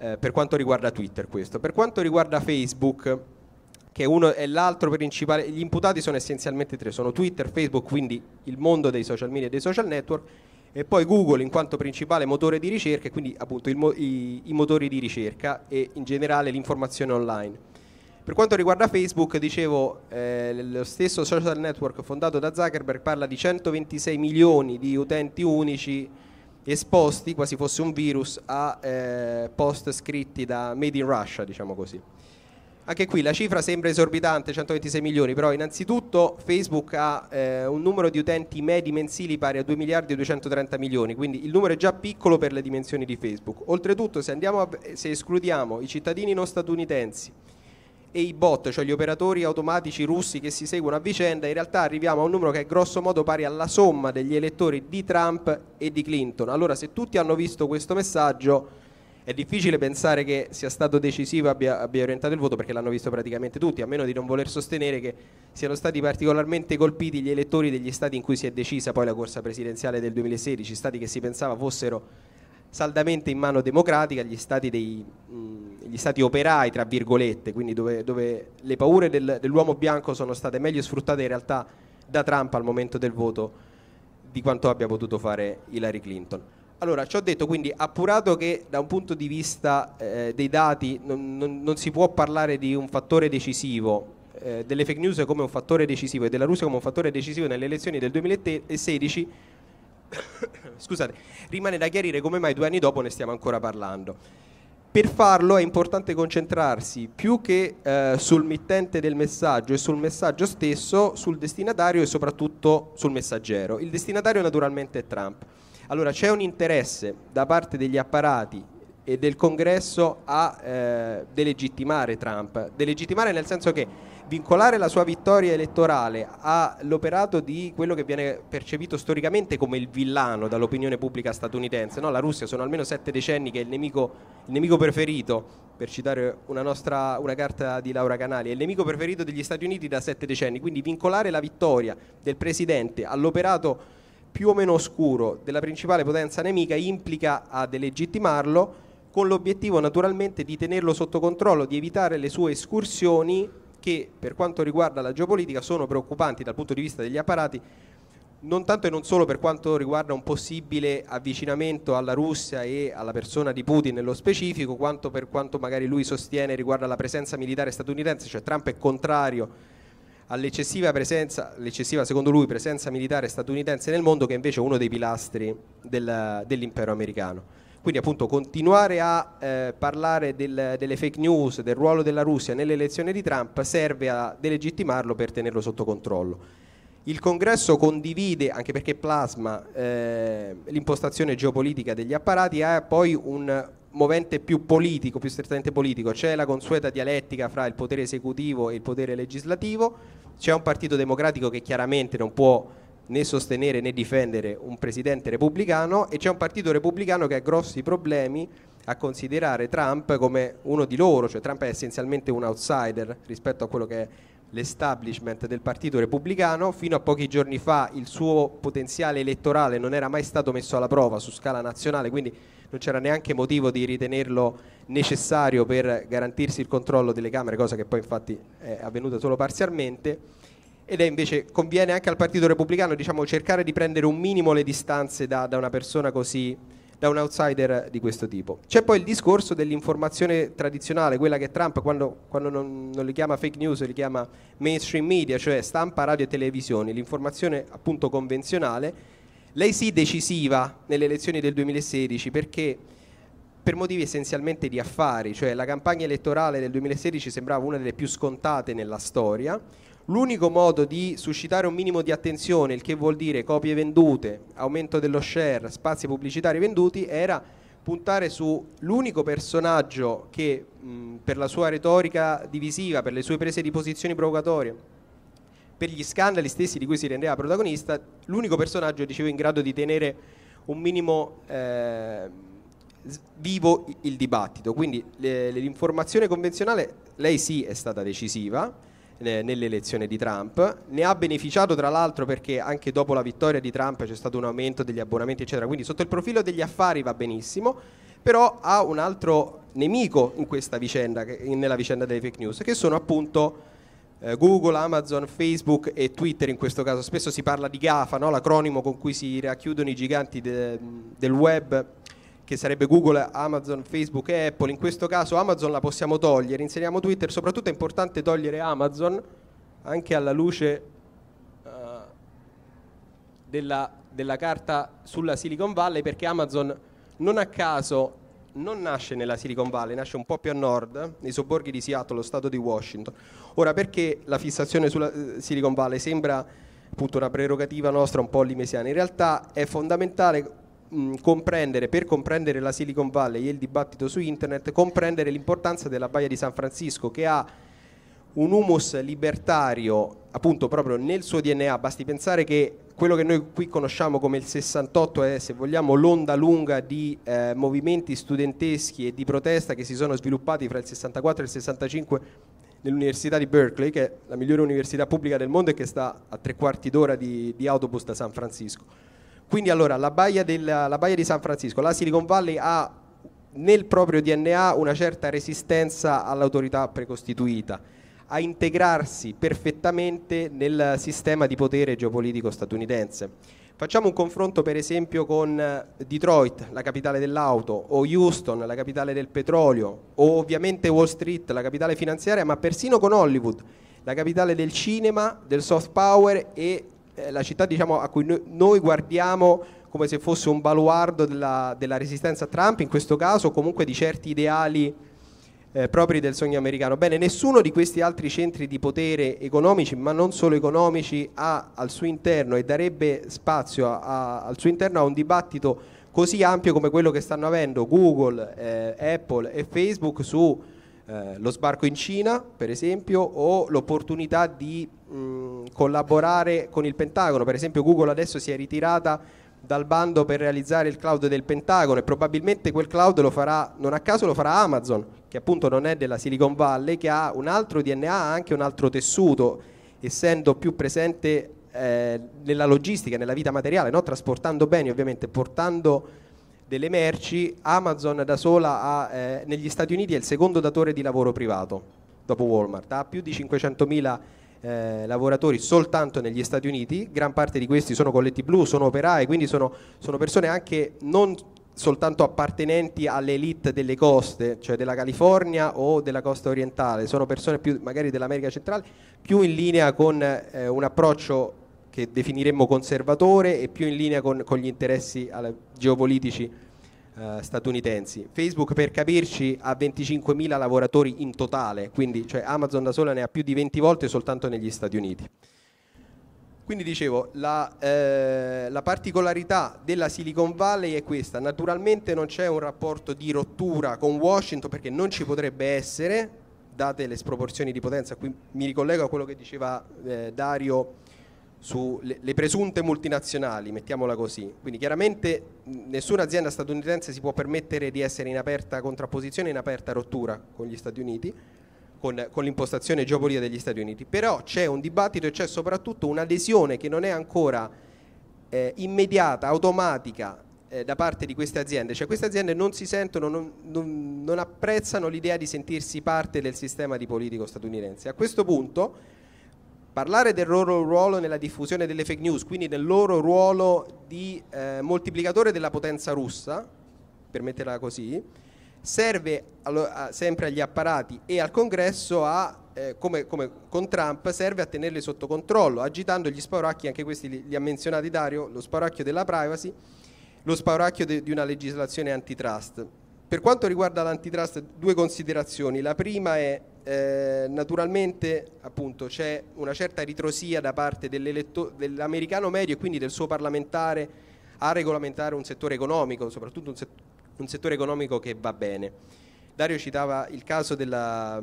eh, per quanto riguarda Twitter questo. Per quanto riguarda Facebook, che uno è l'altro principale, gli imputati sono essenzialmente tre, sono Twitter, Facebook, quindi il mondo dei social media e dei social network, e poi Google in quanto principale motore di ricerca, quindi appunto mo- i-, i motori di ricerca e in generale l'informazione online. Per quanto riguarda Facebook, dicevo, eh, lo stesso social network fondato da Zuckerberg parla di 126 milioni di utenti unici esposti, quasi fosse un virus, a eh, post scritti da Made in Russia, diciamo così. Anche qui la cifra sembra esorbitante, 126 milioni, però innanzitutto Facebook ha eh, un numero di utenti medi mensili pari a 2 miliardi e 230 milioni, quindi il numero è già piccolo per le dimensioni di Facebook. Oltretutto se, a, se escludiamo i cittadini non statunitensi e i bot, cioè gli operatori automatici russi che si seguono a vicenda, in realtà arriviamo a un numero che è grosso modo pari alla somma degli elettori di Trump e di Clinton. Allora se tutti hanno visto questo messaggio è difficile pensare che sia stato decisivo abbia, abbia orientato il voto perché l'hanno visto praticamente tutti, a meno di non voler sostenere che siano stati particolarmente colpiti gli elettori degli stati in cui si è decisa poi la corsa presidenziale del 2016, stati che si pensava fossero saldamente in mano democratica, gli stati, dei, mh, gli stati operai, tra virgolette, quindi dove, dove le paure del, dell'uomo bianco sono state meglio sfruttate in realtà da Trump al momento del voto di quanto abbia potuto fare Hillary Clinton. Allora, ci ho detto quindi, appurato che da un punto di vista eh, dei dati non, non, non, si può parlare di un fattore decisivo, eh, delle fake news come un fattore decisivo e della Russia come un fattore decisivo nelle elezioni del 2016, scusate, rimane da chiarire come mai due anni dopo ne stiamo ancora parlando. Per farlo è importante concentrarsi più che eh, sul mittente del messaggio e sul messaggio stesso, sul destinatario e soprattutto sul messaggero. Il destinatario naturalmente è Trump. Allora c'è un interesse da parte degli apparati e del congresso a eh, delegittimare Trump, delegittimare nel senso che vincolare la sua vittoria elettorale all'operato di quello che viene percepito storicamente come il villano dall'opinione pubblica statunitense, no? la Russia sono almeno sette decenni che è il nemico, il nemico preferito per citare una, nostra, una, carta di Laura Canali, è il nemico preferito degli Stati Uniti da sette decenni, quindi vincolare la vittoria del Presidente all'operato più o meno oscuro della principale potenza nemica implica a delegittimarlo con l'obiettivo naturalmente di tenerlo sotto controllo, di evitare le sue escursioni che per quanto riguarda la geopolitica sono preoccupanti dal punto di vista degli apparati, non tanto e non solo per quanto riguarda un possibile avvicinamento alla Russia e alla persona di Putin nello specifico, quanto per quanto magari lui sostiene riguardo alla presenza militare statunitense, cioè Trump è contrario all'eccessiva presenza, l'eccessiva secondo lui presenza militare statunitense nel mondo che invece è uno dei pilastri del, dell'impero americano. Quindi appunto continuare a eh, parlare del, delle fake news, del ruolo della Russia nell'elezione di Trump serve a delegittimarlo per tenerlo sotto controllo. Il congresso condivide, anche perché plasma eh, l'impostazione geopolitica degli apparati, ha poi un movente più politico, più strettamente politico, c'è la consueta dialettica fra il potere esecutivo e il potere legislativo, c'è un partito democratico che chiaramente non può né sostenere né difendere un presidente repubblicano e c'è un partito repubblicano che ha grossi problemi a considerare Trump come uno di loro, cioè Trump è essenzialmente un outsider rispetto a quello che è l'establishment del partito repubblicano, fino a pochi giorni fa il suo potenziale elettorale non era mai stato messo alla prova su scala nazionale, quindi non c'era neanche motivo di ritenerlo necessario per garantirsi il controllo delle Camere, cosa che poi infatti è avvenuta solo parzialmente, ed è invece conviene anche al Partito Repubblicano diciamo, cercare di prendere un minimo le distanze da, da una persona così, da un outsider di questo tipo. C'è poi il discorso dell'informazione tradizionale, quella che Trump quando, quando non, non, li chiama fake news li chiama mainstream media, cioè stampa, radio e televisione, l'informazione appunto convenzionale lei sì decisiva nelle elezioni del 2016 perché per motivi essenzialmente di affari, cioè la campagna elettorale del 2016 sembrava una delle più scontate nella storia. L'unico modo di suscitare un minimo di attenzione, il che vuol dire copie vendute, aumento dello share, spazi pubblicitari venduti, era puntare sull'unico personaggio che mh, per la sua retorica divisiva, per le sue prese di posizioni provocatorie, per gli scandali stessi di cui si rendeva protagonista, l'unico personaggio, dicevo, in grado di tenere un minimo eh, vivo il dibattito. Quindi le, l'informazione convenzionale, lei sì, è stata decisiva nell'elezione di Trump, ne ha beneficiato tra l'altro perché anche dopo la vittoria di Trump c'è stato un aumento degli abbonamenti, eccetera. Quindi sotto il profilo degli affari va benissimo, però ha un altro nemico in questa vicenda, nella vicenda delle fake news, che sono appunto eh, Google, Amazon, Facebook e Twitter in questo caso. Spesso si parla di GAFA, no? l'acronimo con cui si racchiudono i giganti de, del web che sarebbe Google, Amazon, Facebook e Apple. In questo caso Amazon la possiamo togliere, inseriamo Twitter, soprattutto è importante togliere Amazon anche alla luce uh, della, della carta sulla Silicon Valley perché Amazon non a caso non nasce nella Silicon Valley, nasce un po' più a nord, nei sobborghi di Seattle, lo stato di Washington. Ora, perché la fissazione sulla eh, Silicon Valley sembra appunto una prerogativa nostra un po' limesiana? In realtà è fondamentale mh, comprendere, per comprendere la Silicon Valley e il dibattito su internet, comprendere l'importanza della Baia di San Francisco che ha un humus libertario appunto proprio nel suo DNA, basti pensare che quello che noi qui conosciamo come il 68 è, se vogliamo, l'onda lunga di eh, movimenti studenteschi e di protesta che si sono sviluppati fra il 64 e il 65 nell'Università di Berkeley, che è la migliore università pubblica del mondo e che sta a tre quarti d'ora di, di autobus da San Francisco. Quindi allora, la baia, della, la baia di San Francisco, la Silicon Valley ha nel proprio DNA una certa resistenza all'autorità precostituita a integrarsi perfettamente nel sistema di potere geopolitico statunitense. Facciamo un confronto per esempio con eh, Detroit, la capitale dell'auto, o Houston, la capitale del petrolio, o ovviamente Wall Street, la capitale finanziaria, ma persino con Hollywood, la capitale del cinema, del soft power e eh, la città diciamo, a cui noi, noi guardiamo come se fosse un baluardo della, della resistenza a Trump, in questo caso comunque di certi ideali eh, propri del sogno americano. Bene, nessuno di questi altri centri di potere economici, ma non solo economici, ha al suo interno e darebbe spazio a, a, al suo interno a un dibattito così ampio come quello che stanno avendo Google, eh, Apple e Facebook su eh, lo sbarco in Cina, per esempio, o l'opportunità di mh, collaborare con il Pentagono. Per esempio Google adesso si è ritirata dal bando per realizzare il cloud del Pentagono e probabilmente quel cloud lo farà, non a caso lo farà Amazon, che appunto non è della Silicon Valley, che ha un altro DNA, anche un altro tessuto, essendo più presente eh, nella logistica, nella vita materiale, no? trasportando beni ovviamente, portando delle merci, Amazon da sola ha, eh, negli Stati Uniti è il secondo datore di lavoro privato, dopo Walmart, ha più di 500.000 eh, lavoratori soltanto negli Stati Uniti, gran parte di questi sono colletti blu, sono operai, quindi sono, sono persone anche non soltanto appartenenti all'elite delle coste, cioè della California o della costa orientale, sono persone più, magari dell'America centrale, più in linea con eh, un approccio che definiremmo conservatore e più in linea con, con gli interessi geopolitici eh, statunitensi. Facebook per capirci ha 25.000 lavoratori in totale, quindi cioè Amazon da sola ne ha più di 20 volte soltanto negli Stati Uniti. Quindi dicevo, la, eh, la, particolarità della Silicon Valley è questa, naturalmente non c'è un rapporto di rottura con Washington perché non ci potrebbe essere, date le sproporzioni di potenza, qui mi ricollego a quello che diceva eh, Dario sulle presunte multinazionali, mettiamola così. Quindi chiaramente nessuna azienda statunitense si può permettere di essere in aperta contrapposizione, in aperta rottura con gli Stati Uniti, con, con l'impostazione geopolitica degli Stati Uniti. Però c'è un dibattito e c'è soprattutto un'adesione che non è ancora eh, immediata, automatica eh, da parte di queste aziende. Cioè queste aziende non si sentono, non, non, non apprezzano l'idea di sentirsi parte del sistema di politico statunitense. A questo punto Parlare del loro ruolo nella diffusione delle fake news, quindi del loro ruolo di eh, moltiplicatore della potenza russa, per metterla così, serve allo- sempre agli apparati e al congresso a, eh, come, come, con Trump, serve a tenerli sotto controllo, agitando gli spauracchi, anche questi li, li ha menzionati Dario, lo spauracchio della privacy, lo spauracchio de- di una legislazione antitrust. Per quanto riguarda l'antitrust, due considerazioni. La prima è eh, naturalmente appunto, c'è una certa ritrosia da parte dell'americano medio e quindi del suo parlamentare a regolamentare un settore economico, soprattutto un, set- un settore economico che va bene. Dario citava il caso della,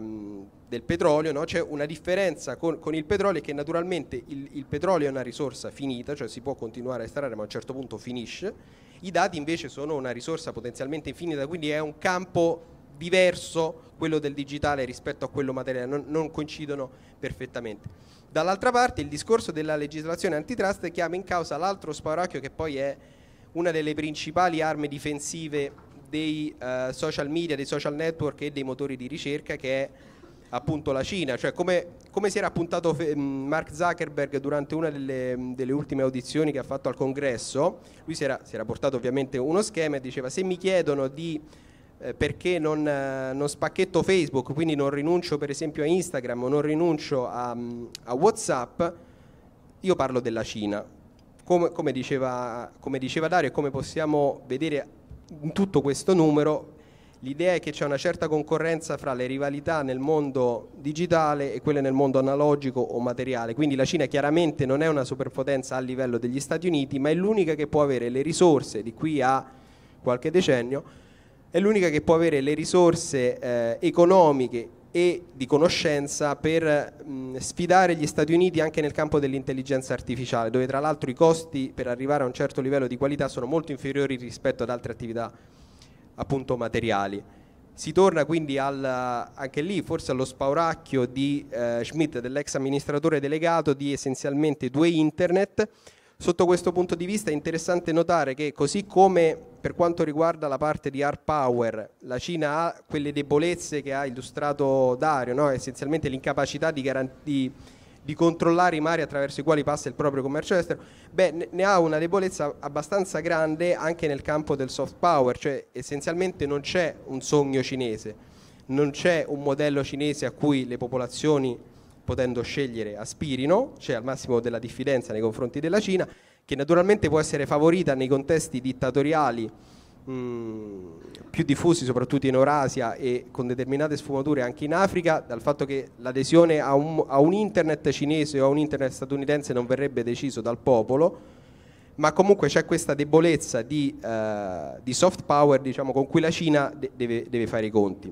del petrolio, no? c'è una differenza con, con, il petrolio che naturalmente il, il, petrolio è una risorsa finita, cioè si può continuare a estrarre ma a un certo punto finisce, i dati invece sono una risorsa potenzialmente infinita, quindi è un campo diverso quello del digitale rispetto a quello materiale, non, non coincidono perfettamente. Dall'altra parte il discorso della legislazione antitrust chiama in causa l'altro spauracchio che poi è una delle principali armi difensive dei uh, social media, dei social network e dei motori di ricerca che è appunto la Cina, cioè come, come si era appuntato eh, Mark Zuckerberg durante una delle, delle, ultime audizioni che ha fatto al congresso, lui si era, si era portato ovviamente uno schema e diceva se mi chiedono di eh, perché non, eh, non, spacchetto Facebook, quindi non rinuncio per esempio a Instagram o non rinuncio a, mm, a Whatsapp, io parlo della Cina. Come, come, diceva, come diceva Dario e come possiamo vedere in tutto questo numero, l'idea è che c'è una certa concorrenza fra le rivalità nel mondo digitale e quelle nel mondo analogico o materiale. Quindi la Cina chiaramente non è una superpotenza a livello degli Stati Uniti, ma è l'unica che può avere le risorse di qui a qualche decennio è l'unica che può avere le risorse eh, economiche e di conoscenza per mh, mm, sfidare gli Stati Uniti anche nel campo dell'intelligenza artificiale, dove tra l'altro i costi per arrivare a un certo livello di qualità sono molto inferiori rispetto ad altre attività appunto materiali. Si torna quindi al, anche lì forse allo spauracchio di eh, Schmidt, dell'ex amministratore delegato di essenzialmente due internet. Sotto questo punto di vista è interessante notare che così come per quanto riguarda la parte di hard power, la Cina ha quelle debolezze che ha illustrato Dario, no? essenzialmente l'incapacità di, di, di, controllare i mari attraverso i quali passa il proprio commercio estero, beh, ne, ha una debolezza abbastanza grande anche nel campo del soft power, cioè essenzialmente non c'è un sogno cinese, non c'è un modello cinese a cui le popolazioni potendo scegliere aspirino, cioè al massimo della diffidenza nei confronti della Cina, che naturalmente può essere favorita nei contesti dittatoriali mm, più diffusi, soprattutto in Eurasia e con determinate sfumature anche in Africa, dal fatto che l'adesione a un, a un internet cinese o a un internet statunitense non verrebbe deciso dal popolo, ma comunque c'è questa debolezza di, eh, di soft power diciamo, con cui la Cina de- deve, deve, fare i conti.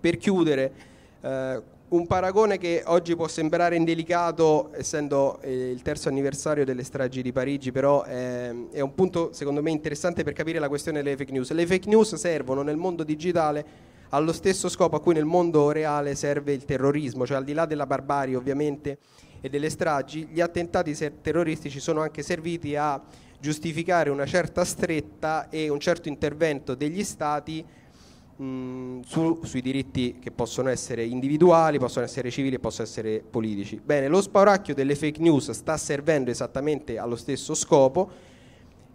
Per chiudere, eh, un paragone che oggi può sembrare indelicato, essendo eh, il terzo anniversario delle stragi di Parigi, però eh, è un punto secondo me interessante per capire la questione delle fake news. Le fake news servono nel mondo digitale allo stesso scopo a cui nel mondo reale serve il terrorismo, cioè al di là della barbarie ovviamente e delle stragi, gli attentati terroristici sono anche serviti a giustificare una certa stretta e un certo intervento degli stati mh, mm, su, sui diritti che possono essere individuali, possono essere civili e possono essere politici. Bene, lo spauracchio delle fake news sta servendo esattamente allo stesso scopo,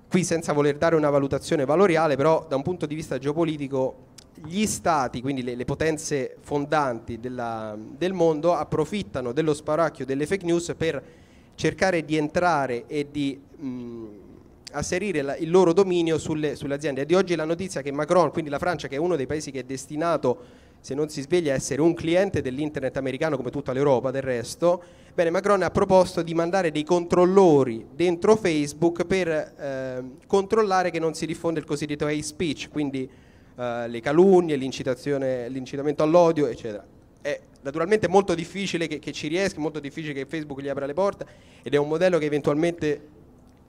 qui senza voler dare una valutazione valoriale, però da un punto di vista geopolitico gli stati, quindi le, le potenze fondanti della, del mondo, approfittano dello sparacchio delle fake news per cercare di entrare e di mh, mm, asserire la, il loro dominio sulle, sulle aziende. È di oggi la notizia che Macron, quindi la Francia, che è uno dei paesi che è destinato se non si sveglia, a essere un cliente dell'internet americano come tutta l'Europa del resto. Bene, Macron ha proposto di mandare dei controllori dentro Facebook per eh, controllare che non si diffonde il cosiddetto hate speech, quindi eh, le calunnie, l'incitamento all'odio, eccetera. È naturalmente molto difficile che, che ci riesca, molto difficile che Facebook gli apra le porte ed è un modello che eventualmente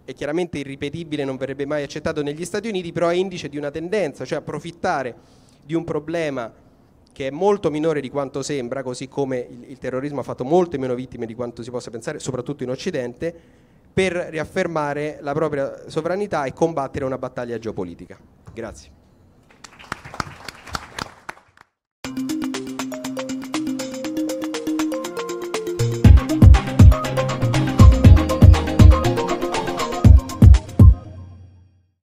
è chiaramente irripetibile, non verrebbe mai accettato negli Stati Uniti, però è indice di una tendenza, cioè approfittare di un problema che è molto minore di quanto sembra, così come il, il terrorismo ha fatto molte meno vittime di quanto si possa pensare, soprattutto in Occidente, per riaffermare la propria sovranità e combattere una battaglia geopolitica. Grazie.